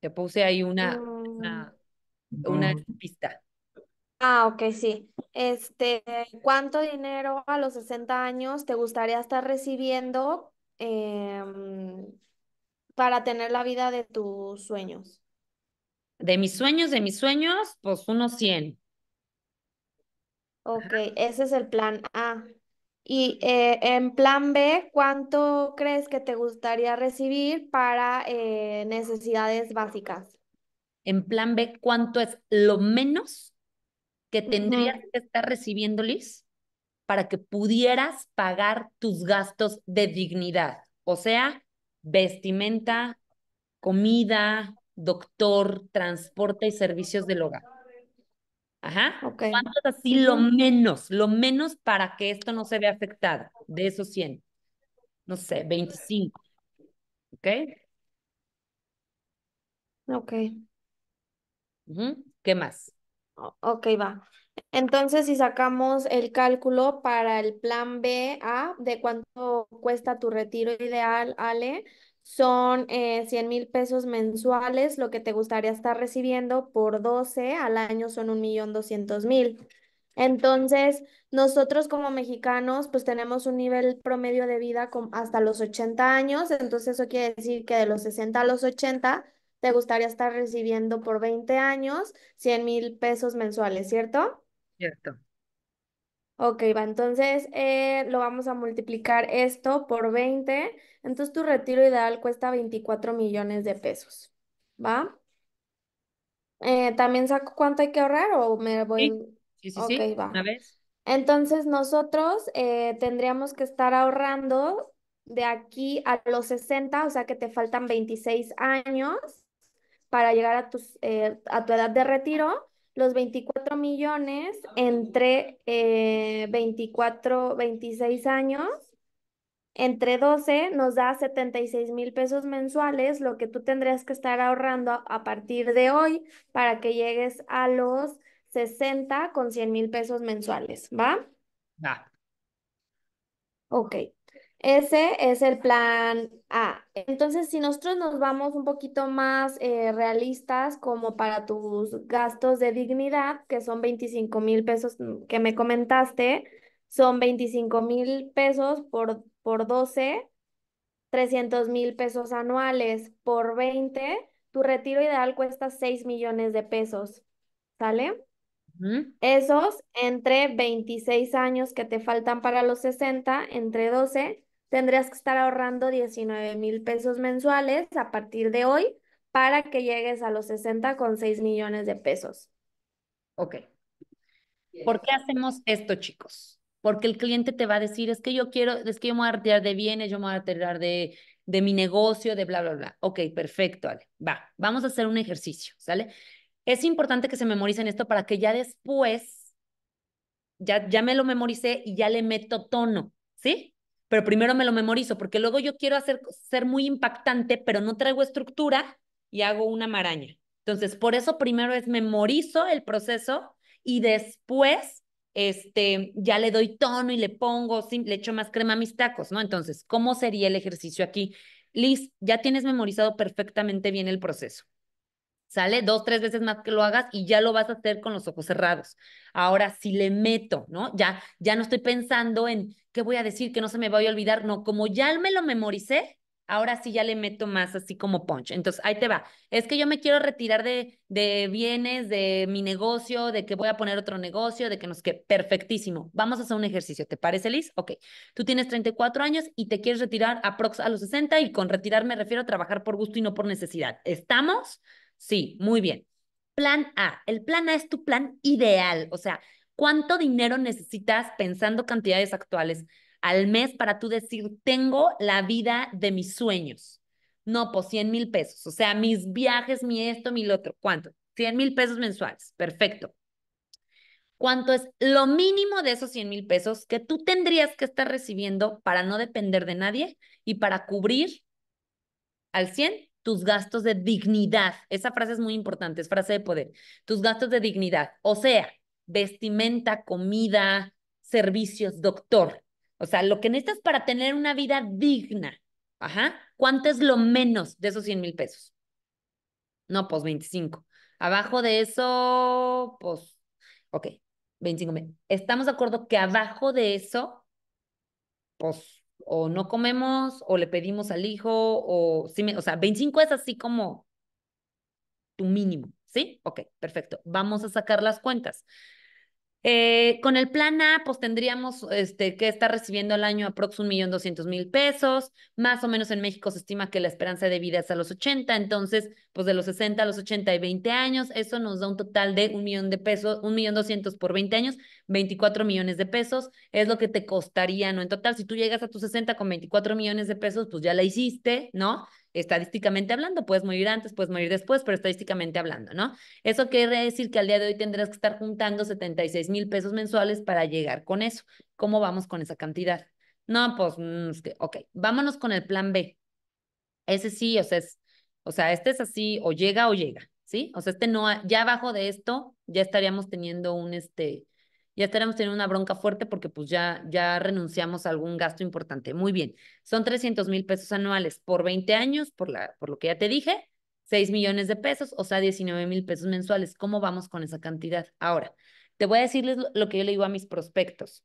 Te puse ahí una, mm. una, una mm. pista. Ah, ok, sí. Este, ¿cuánto dinero a los 60 años te gustaría estar recibiendo Em, para tener la vida de tus sueños? De mis sueños, de mis sueños, pues unos 100. Ok, ese es el plan A. Y eh, en plan B, ¿cuánto crees que te gustaría recibir para eh, necesidades básicas? En plan B, ¿cuánto es lo menos que tendrías que estar recibiendo, Liz? para que pudieras pagar tus gastos de dignidad, o sea, vestimenta, comida, doctor, transporte y servicios del hogar. Ajá. Okay. ¿Cuánto así lo menos? Lo menos para que esto no se vea afectado de esos 100. No sé, 25. ¿Ok? Ok. ¿Qué más? ok, va. Entonces, si sacamos el cálculo para el plan B, A, de cuánto cuesta tu retiro ideal, Ale, son 100 eh, mil pesos mensuales, lo que te gustaría estar recibiendo por 12, al año son 1.200.000. Entonces, nosotros como mexicanos, pues tenemos un nivel promedio de vida hasta los 80 años, entonces eso quiere decir que de los 60 a los 80 te gustaría estar recibiendo por 20 años 100 mil pesos mensuales, ¿cierto? Cierto. Ok, va, entonces eh, lo vamos a multiplicar esto por 20. Entonces tu retiro ideal cuesta 24 millones de pesos, ¿va? Eh, ¿también saco cuánto hay que ahorrar o me voy? Sí, sí, sí, va. Entonces nosotros eh, tendríamos que estar ahorrando de aquí a los 60, o sea que te faltan 26 años para llegar a, tus, a tu edad de retiro los 24 millones entre 24, eh, 26 años, entre 12 nos da 76 mil pesos mensuales, lo que tú tendrías que estar ahorrando a partir de hoy para que llegues a los 60 con 100 mil pesos mensuales, ¿va? Va. Ok. Ese es el plan A. Entonces, si nosotros nos vamos un poquito más eh, realistas como para tus gastos de dignidad, que son 25 mil pesos mm, que me comentaste, son 25 mil pesos por, por 12, 300 mil pesos anuales por 20, tu retiro ideal cuesta 6 millones de pesos, ¿sale? Esos entre 26 años que te faltan para los 60, entre 12 tendrías que estar ahorrando 19 mil pesos mensuales a partir de hoy para que llegues a los 60 con 6 millones de pesos. Ok. ¿Por qué hacemos esto, chicos? Porque el cliente te va a decir, es que yo quiero, es que yo me voy a de bienes, yo me voy a retirar de, de mi negocio, de bla, bla, bla. Ok, perfecto, Vale, Va, vamos a hacer un ejercicio, ¿sale? Es importante que se memoricen esto para que ya después, ya, ya me lo memoricé y ya le meto tono, ¿sí? pero primero me lo memorizo, porque luego yo quiero hacer, ser muy impactante, pero no traigo estructura y hago una maraña. Entonces, por eso primero es memorizo el proceso y después este, ya le doy tono y le pongo, le echo más crema a mis tacos, ¿no? Entonces, ¿cómo sería el ejercicio aquí? Liz, ya tienes memorizado perfectamente bien el proceso. ¿sale? Dos, tres veces más que lo hagas y ya lo vas a hacer con los ojos cerrados. Ahora, si le meto, ¿no? Ya, ya no estoy pensando en qué voy a decir, que no se me vaya a olvidar. No, como ya me lo memoricé, ahora sí ya le meto más así como punch. Entonces, ahí te va. Es que yo me quiero retirar de, de bienes, de mi negocio, de que voy a poner otro negocio, de que nos quede perfectísimo. Vamos a hacer un ejercicio. ¿Te parece, Liz? Ok. Tú tienes 34 años y te quieres retirar aprox a los 60 y con retirar me refiero a trabajar por gusto y no por necesidad. ¿Estamos? Sí, muy bien. Plan A. El plan A es tu plan ideal, o sea, ¿cuánto dinero necesitas pensando cantidades actuales al mes para tú decir, tengo la vida de mis sueños? No, pues 100 mil pesos, o sea, mis viajes, mi esto, mi lo otro, ¿cuánto? 100 mil pesos mensuales, perfecto. ¿Cuánto es lo mínimo de esos 100 mil pesos que tú tendrías que estar recibiendo para no depender de nadie y para cubrir al 100 tus gastos de dignidad. Esa frase es muy importante, es frase de poder. Tus gastos de dignidad, o sea, vestimenta, comida, servicios, doctor. O sea, lo que necesitas para tener una vida digna. Ajá. ¿Cuánto es lo menos de esos 100 mil pesos? No, pues 25. Abajo de eso, pues, ok, 25 Estamos de acuerdo que abajo de eso, pues o no comemos, o le pedimos al hijo, o, sí me, o sea, 25 es así como tu mínimo, ¿sí? Ok, perfecto. Vamos a sacar las cuentas. Eh, con el plan A, pues tendríamos este, que estar recibiendo al año aproximadamente un millón doscientos mil pesos. Más o menos en México se estima que la esperanza de vida es a los 80, entonces, pues de los 60 a los 80 y 20 años, eso nos da un total de un millón de pesos, un millón doscientos por 20 años, 24 millones de pesos, es lo que te costaría, ¿no? En total, si tú llegas a tus 60 con 24 millones de pesos, pues ya la hiciste, ¿no? estadísticamente hablando, puedes morir antes, puedes morir después, pero estadísticamente hablando, ¿no? Eso quiere decir que al día de hoy tendrás que estar juntando 76 mil pesos mensuales para llegar con eso. ¿Cómo vamos con esa cantidad? No, pues, mm, ok, vámonos con el plan B. Ese sí, o sea, o sea, este es así, o llega o llega, ¿sí? O sea, este no, ya abajo de esto, ya estaríamos teniendo un, este, ya estaremos teniendo una bronca fuerte porque pues ya, ya renunciamos a algún gasto importante. Muy bien, son 300 mil pesos anuales por 20 años, por, la, por lo que ya te dije, 6 millones de pesos, o sea, 19 mil pesos mensuales. ¿Cómo vamos con esa cantidad? Ahora, te voy a decirles lo que yo le digo a mis prospectos.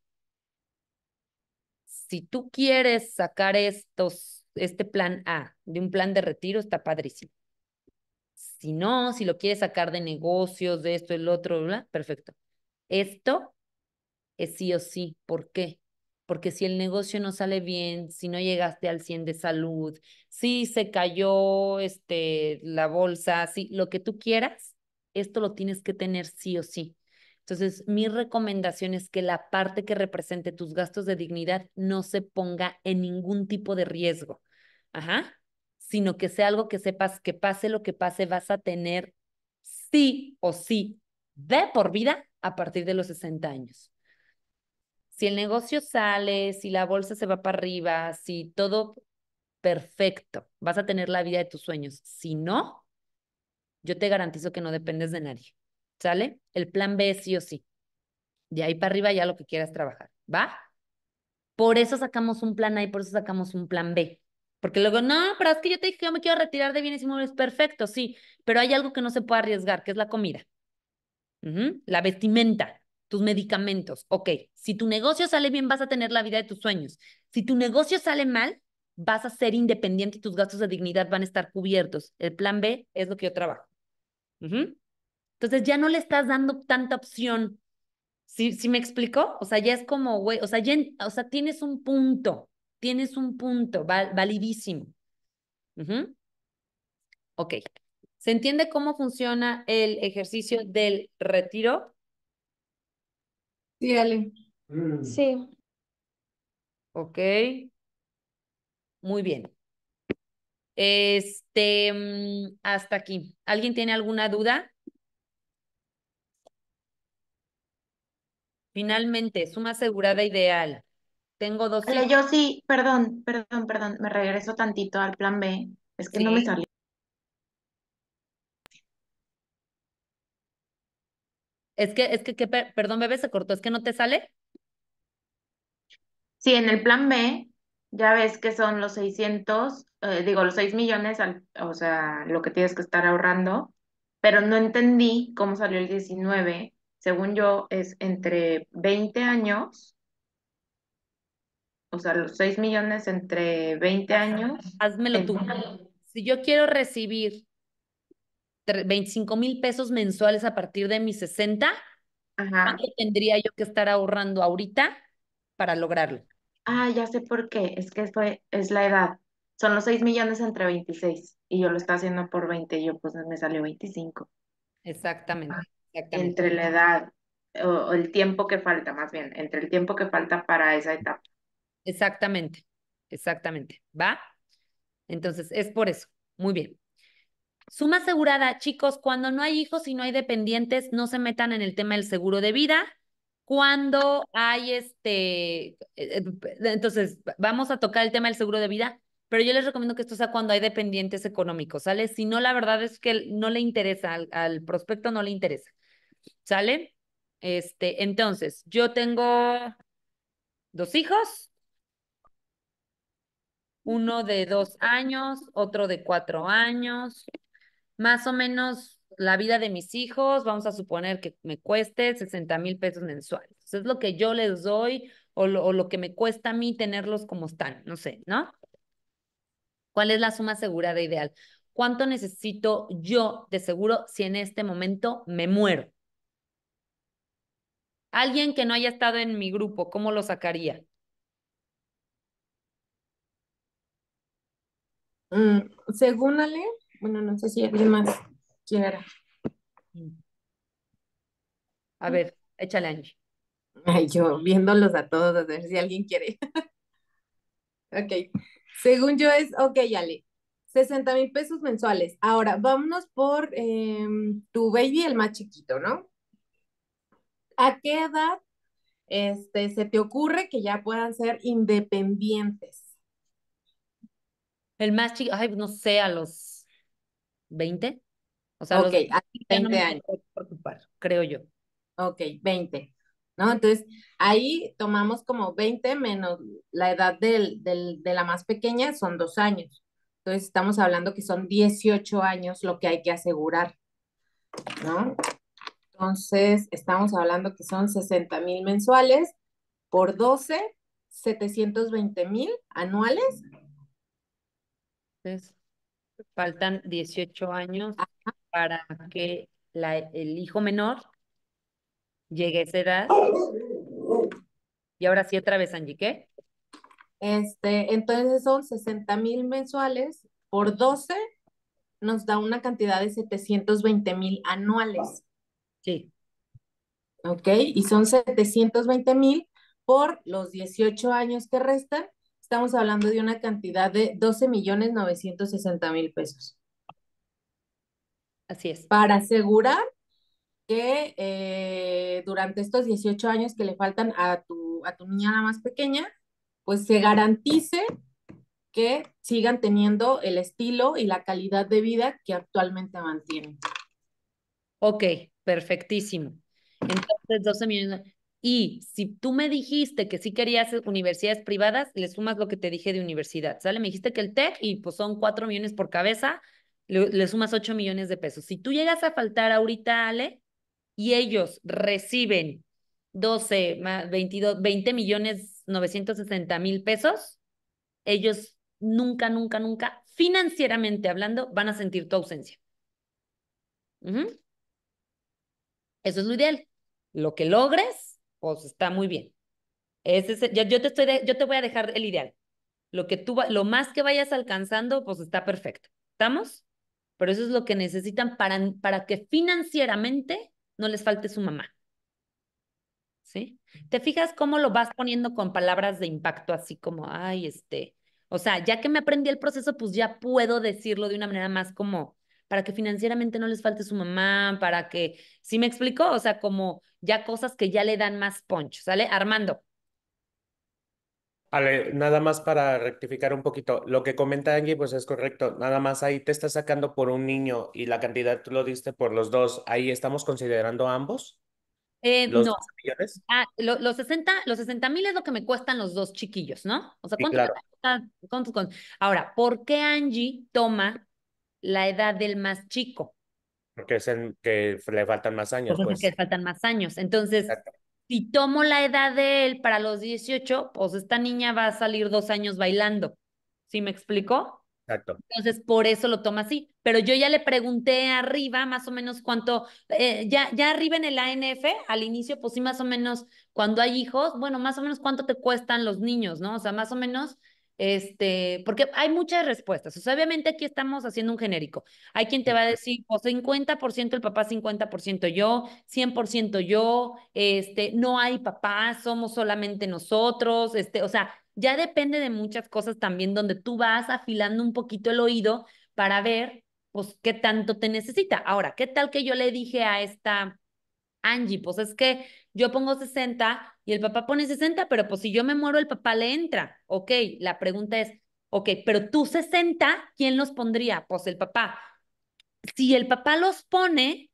Si tú quieres sacar estos, este plan A de un plan de retiro, está padrísimo. Si no, si lo quieres sacar de negocios, de esto, el otro, perfecto. Esto es sí o sí. ¿Por qué? Porque si el negocio no sale bien, si no llegaste al 100 de salud, si se cayó este, la bolsa, sí, lo que tú quieras, esto lo tienes que tener sí o sí. Entonces, mi recomendación es que la parte que represente tus gastos de dignidad no se ponga en ningún tipo de riesgo, Ajá. sino que sea algo que sepas que pase lo que pase, vas a tener sí o sí de por vida a partir de los 60 años si el negocio sale, si la bolsa se va para arriba, si todo perfecto, vas a tener la vida de tus sueños. Si no, yo te garantizo que no dependes de nadie. ¿Sale? El plan B sí o sí. De ahí para arriba ya lo que quieras trabajar. ¿Va? Por eso sacamos un plan A y por eso sacamos un plan B. Porque luego, no, pero es que yo te dije que yo me quiero retirar de bienes inmuebles. Perfecto, sí. Pero hay algo que no se puede arriesgar, que es la comida. La vestimenta tus medicamentos. Ok, si tu negocio sale bien, vas a tener la vida de tus sueños. Si tu negocio sale mal, vas a ser independiente y tus gastos de dignidad van a estar cubiertos. El plan B es lo que yo trabajo. Entonces ya no le estás dando tanta opción. ¿Sí, me explico? O sea, ya es como, güey, o sea, o sea, tienes un punto, tienes un punto validísimo. Ok. ¿Se entiende cómo funciona el ejercicio del retiro? Sí, Ale. Mm. Sí. Ok. Muy bien. Este, mm, hasta aquí. ¿Alguien tiene alguna duda? Finalmente, suma asegurada ideal. Tengo dos. yo sí, perdón, perdón, perdón. Me regreso tantito al plan B. Es que no me salió. Es que, es que, perdón, bebé, se cortó, es que no te sale. Sí, en el plan B, ya ves que son los 600, eh, digo, los 6 millones, o sea, lo que tienes que estar ahorrando, pero no entendí cómo salió el 19. Según yo, es entre 20 años, o sea, los 6 millones entre 20 años. Házmelo tú. Si yo quiero recibir 25 mil pesos mensuales a partir de mis 60, ¿cuánto tendría yo que estar ahorrando ahorita para lograrlo? Ah, ya sé por qué. Es que fue, es la edad. Son los 6 millones entre 26 y yo lo estoy haciendo por 20 y yo pues me salió 25. Ah, exactamente. Entre la edad o el tiempo que falta, más bien, entre el tiempo que falta para esa etapa. Exactamente, exactamente. ¿Va? Entonces, es por eso. Muy bien. Suma asegurada, chicos, cuando no hay hijos y no hay dependientes, no se metan en el tema del seguro de vida. Cuando hay este, eh, eh, entonces vamos a tocar el tema del seguro de vida, pero yo les recomiendo que esto sea cuando hay dependientes económicos, ¿sale? Si no, la verdad es que no le interesa, al, prospecto no le interesa, ¿sale? Este, entonces, yo tengo dos hijos, uno de dos años, otro de cuatro años, más o menos la vida de mis hijos, vamos a suponer que me cueste 60 mil pesos mensuales. es lo que yo les doy o lo, que me cuesta a mí tenerlos como están, no sé, ¿no? ¿Cuál es la suma asegurada ideal? ¿Cuánto necesito yo de seguro si en este momento me muero? Alguien que no haya estado en mi grupo, ¿cómo lo sacaría? Mm, según Ale, bueno, no sé si alguien más quiera. A ver, échale Angie. Ay, yo viéndolos a todos, a ver si alguien quiere. ok. Según yo es, ok, Ale, 60 mil pesos mensuales. Ahora, vámonos por em, tu baby, el más chiquito, ¿no? ¿A qué edad este, se te ocurre que ya puedan ser independientes? El más chiquito, ay, no sé, a los 20. O sea, okay, los 20, no años. creo yo. Ok, 20. ¿No? Entonces, ahí tomamos como 20 menos la edad de la más pequeña, son dos años. Entonces, estamos hablando que son 18 años lo que hay que asegurar, ¿no? Entonces, estamos hablando que son 60 mil mensuales por 12, 720 mil anuales faltan 18 años para que la, el hijo menor llegue a esa edad. Y ahora sí, otra vez, Angie, Este, entonces son 60 mil mensuales por 12 nos da una cantidad de 720 mil anuales. Sí. Ok, y son 720 mil por los 18 años que restan, estamos hablando de una cantidad de 12 millones 960 mil pesos. Así es. Para asegurar que eh, durante estos 18 años que le faltan a tu, a tu niña más pequeña, pues se garantice que sigan teniendo el estilo y la calidad de vida que actualmente mantienen. Ok, perfectísimo. Entonces, 12 millones. Y si tú me dijiste que sí querías eh, universidades privadas, le sumas lo que te dije de universidad, ¿sale? Me dijiste que el TEC y pues son 4 millones por cabeza, le, sumas 8 millones de pesos. Si tú llegas a faltar ahorita, Ale, y ellos reciben 12 20 millones 960 mil pesos, ellos nunca, nunca, nunca, financieramente hablando, van a sentir tu ausencia. Eso es lo ideal. Lo que logres pues está muy bien. Ese yo, te estoy yo te voy a dejar el ideal. Lo, que tú, lo más que vayas alcanzando, pues está perfecto. ¿Estamos? Pero eso es lo que necesitan para, para que financieramente no les falte su mamá. ¿Sí? ¿Te fijas cómo lo vas poniendo con palabras de impacto, así como, ay, este, o sea, ya que me aprendí el proceso, pues ya puedo decirlo de una manera más como, para que financieramente no les falte su mamá, para que, ¿sí me explico? O sea, como ya cosas que ya le dan más poncho, ¿sale? Armando. Vale, nada más para rectificar un poquito, lo que comenta Angie, pues es correcto, nada más ahí te está sacando por un niño y la cantidad tú lo diste por los dos, ahí estamos considerando ambos. Eh, ¿Los no. millones? Ah, los 60 mil es lo que me cuestan los dos chiquillos, ¿no? O sea, sí, Ahora, ¿por qué Angie toma la edad del más chico? Porque es el que le faltan más años. pues. porque le faltan más años. Entonces, si tomo la edad de él para los 18, pues esta niña va a salir dos años bailando. ¿Sí me explico? Exacto. Entonces, por eso lo toma así. Pero yo ya le pregunté arriba más o menos cuánto, eh, ya, ya arriba en el ANF, al inicio, pues sí, más o menos cuando hay hijos, bueno, más o menos cuánto te cuestan los niños, ¿no? O sea, más o menos este, porque hay muchas respuestas. O obviamente aquí estamos haciendo un genérico. Hay quien te va a decir, pues 50% el papá, 50% yo, 100% yo, este, no hay papá, somos solamente nosotros, este, o sea, ya depende de muchas cosas también donde tú vas afilando un poquito el oído para ver, pues, qué tanto te necesita. Ahora, ¿qué tal que yo le dije a esta Angie? Pues es que yo pongo 60 y el papá pone 60, pero pues si yo me muero, el papá le entra. Ok, la pregunta es, ok, pero tú 60, ¿quién los pondría? Pues el papá. Si el papá los pone,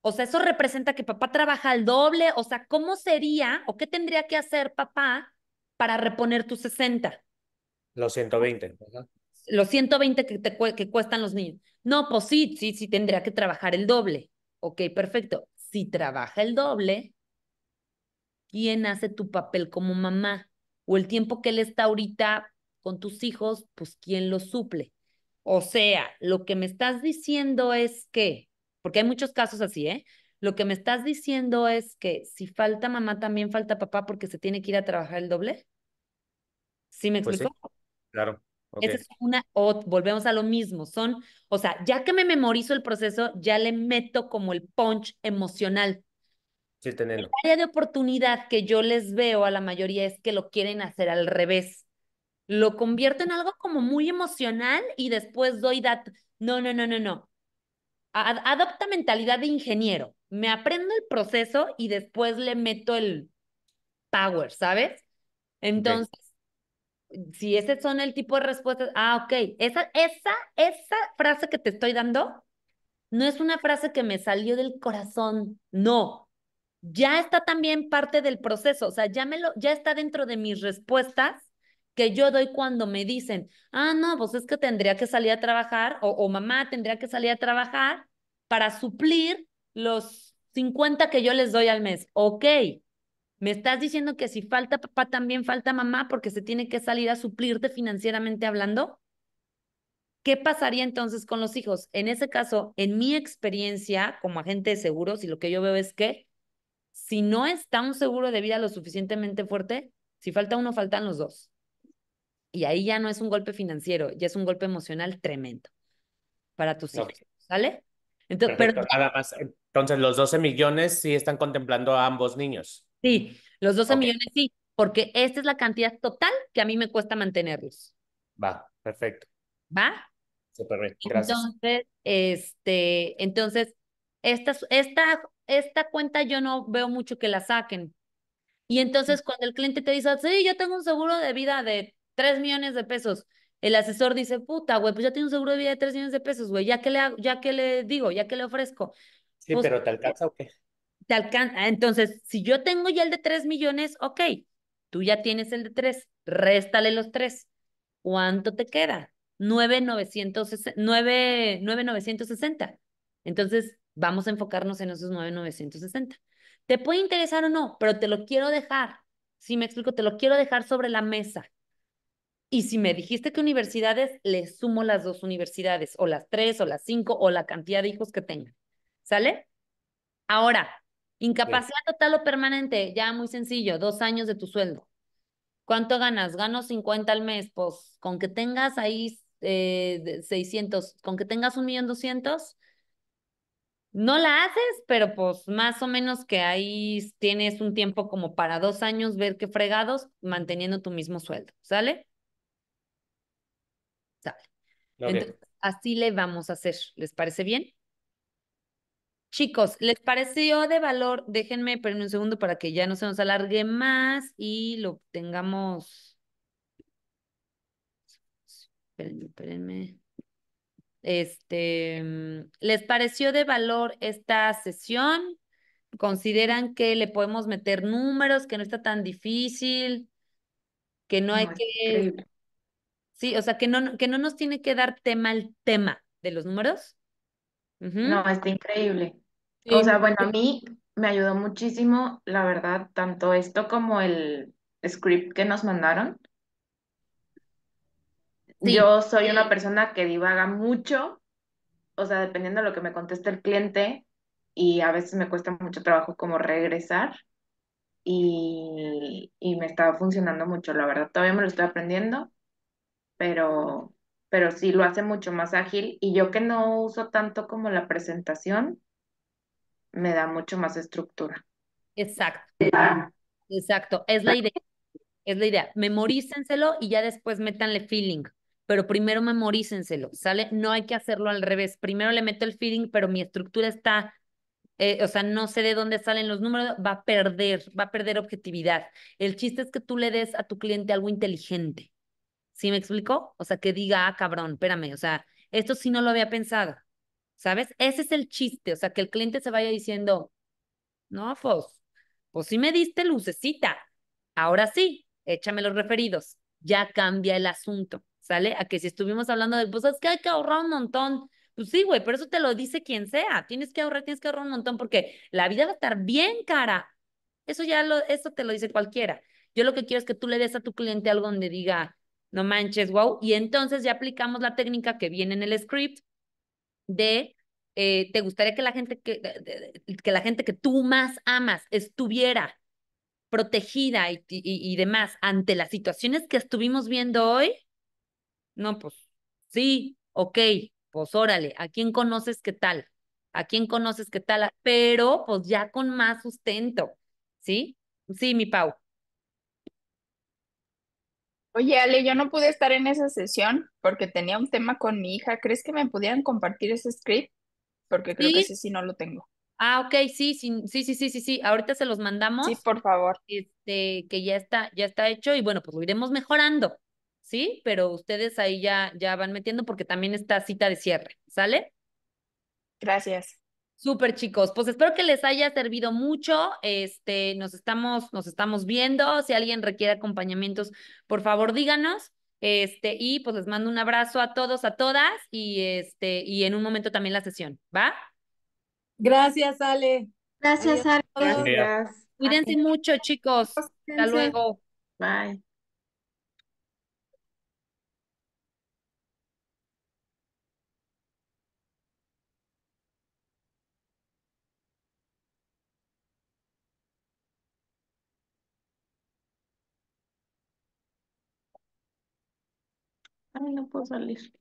o sea, eso representa que papá trabaja el doble, o sea, ¿cómo sería o qué tendría que hacer papá para reponer tus 60? Los 120. ¿verdad? Los 120 que, te, que cuestan los niños. No, pues sí, sí, sí tendría que trabajar el doble. Ok, perfecto. Si trabaja el doble, quién hace tu papel como mamá o el tiempo que él está ahorita con tus hijos, pues quién lo suple. O sea, lo que me estás diciendo es que, porque hay muchos casos así, ¿eh? Lo que me estás diciendo es que si falta mamá, también falta papá porque se tiene que ir a trabajar el doble. ¿Sí me pues explico? claro. Esa es una, volvemos a lo mismo, son, o sea, ya que me memorizo el proceso, ya le meto como el punch emocional. Sí, teniendo. área de oportunidad que yo les veo a la mayoría es que lo quieren hacer al revés. Lo convierto en algo como muy emocional y después doy datos. No, no, no, no, no. adopta mentalidad de ingeniero. Me aprendo el proceso y después le meto el power, ¿sabes? Entonces, si ese son el tipo de respuestas, ah, ok, esa, esa, esa frase que te estoy dando no es una frase que me salió del corazón, no, ya está también parte del proceso, o sea, ya, ya está dentro de mis respuestas que yo doy cuando me dicen, ah, no, pues es que tendría que salir a trabajar o, o mamá tendría que salir a trabajar para suplir los 50 que yo les doy al mes. Ok, me estás diciendo que si falta papá también falta mamá porque se tiene que salir a suplirte financieramente hablando. ¿Qué pasaría entonces con los hijos? En ese caso, en mi experiencia como agente de seguros y lo que yo veo es que si no está un seguro de vida lo suficientemente fuerte, si falta uno, faltan los dos. Y ahí ya no es un golpe financiero, ya es un golpe emocional tremendo para tus hijos. ¿Sale? Entonces, Entonces, los 12 millones sí están contemplando a ambos niños. Sí, los 12 millones sí, porque esta es la cantidad total que a mí me cuesta mantenerlos. Va, perfecto. ¿Va? Súper bien, gracias. Entonces, este, entonces, esta, esta, esta cuenta yo no veo mucho que la saquen. Y entonces cuando el cliente te dice, sí, yo tengo un seguro de vida de 3 millones de pesos, el asesor dice, puta, güey, pues ya tengo un seguro de vida de 3 millones de pesos, güey, ¿ya le, ya que le digo? ¿Ya que le ofrezco? Sí, pues, pero ¿te alcanza o qué? Ah, entonces, si yo tengo ya el de 3 millones, ok, tú ya tienes el de 3, réstale los 3. ¿Cuánto te queda? 9,960. novecientos Entonces, Vamos a enfocarnos en esos 9,960. Te puede interesar o no, pero te lo quiero dejar. Si me explico, te lo quiero dejar sobre la mesa. Y si me dijiste que universidades, le sumo las dos universidades, o las tres, o las cinco, o la cantidad de hijos que tenga. ¿Sale? Ahora, incapacidad total o permanente, ya muy sencillo, dos años de tu sueldo. ¿Cuánto ganas? Gano 50 al mes, pues con que tengas ahí eh, 600, con que tengas un millón doscientos, no la haces, pero pues más o menos que ahí tienes un tiempo como para dos años ver qué fregados manteniendo tu mismo sueldo, ¿sale? Sale. así le vamos a hacer, ¿les parece bien? Chicos, ¿les pareció de valor? Déjenme, pero un segundo para que ya no se nos alargue más y lo tengamos. Espérenme, espérenme. Este, mm, ¿Les pareció de valor esta sesión? ¿Consideran que le podemos meter números, que no está tan difícil, que no, hay que... Sí, o sea, que no, que no nos tiene que dar tema el tema de los números. No, está increíble. O sea, bueno, a mí me ayudó muchísimo, la verdad, tanto esto como el script que nos mandaron. Yo soy una persona que divaga mucho, o sea, dependiendo de lo que me conteste el cliente, y a veces me cuesta mucho trabajo como regresar, y, me está funcionando mucho, la verdad, todavía me lo estoy aprendiendo, pero, pero sí lo hace mucho más ágil, y yo que no uso tanto como la presentación, me da mucho más estructura. Exacto, ah. exacto, es la idea, es la idea, memorícenselo y ya después métanle feeling pero primero memorícenselo, ¿sale? No hay que hacerlo al revés. Primero le meto el feeling, pero mi estructura está, eh, o sea, no sé de dónde salen los números, va a perder, va a perder objetividad. El chiste es que tú le des a tu cliente algo inteligente. ¿Sí me explicó? O sea, que diga, ah, cabrón, espérame, o sea, esto sí no lo había pensado, ¿sabes? Ese es el chiste, o sea, que el cliente se vaya diciendo, no, Fos, pues sí me diste lucecita, ahora sí, échame los referidos, ya cambia el asunto. ¿sale? A que si estuvimos hablando de, pues es que hay que ahorrar un montón. Pues sí, güey, pero eso te lo dice quien sea. Tienes que ahorrar, tienes que ahorrar un montón porque la vida va a estar bien cara. Eso ya lo, eso te lo dice cualquiera. Yo lo que quiero es que tú le des a tu cliente algo donde diga, no manches, wow. Y entonces ya aplicamos la técnica que viene en el script de, eh, te gustaría que la gente que, que la gente que tú más amas estuviera protegida y, y demás ante las situaciones que estuvimos viendo hoy no, pues sí, ok, pues órale, ¿a quién conoces qué tal? ¿A quién conoces qué tal? Pero pues ya con más sustento, ¿sí? Sí, mi Pau. Oye, Ale, yo no pude estar en esa sesión porque tenía un tema con mi hija. ¿Crees que me pudieran compartir ese script? Porque creo que ese sí no lo tengo. Ah, ok, sí, sí, sí, sí, sí, sí, Ahorita se los mandamos. Sí, por favor. Este, que ya está, ya está hecho y bueno, pues lo iremos mejorando, ¿sí? Pero ustedes ahí ya, ya van metiendo porque también está cita de cierre, ¿sale? Gracias. Súper chicos, pues espero que les haya servido mucho. Este, nos estamos, nos estamos viendo. Si alguien requiere acompañamientos, por favor díganos. Este, y pues les mando un abrazo a todos, a todas, y este, y en un momento también la sesión, ¿va? Gracias, Ale. Gracias, Ale. Gracias. Cuídense mucho, chicos. Hasta luego. Bye. Ay, no puedo salir.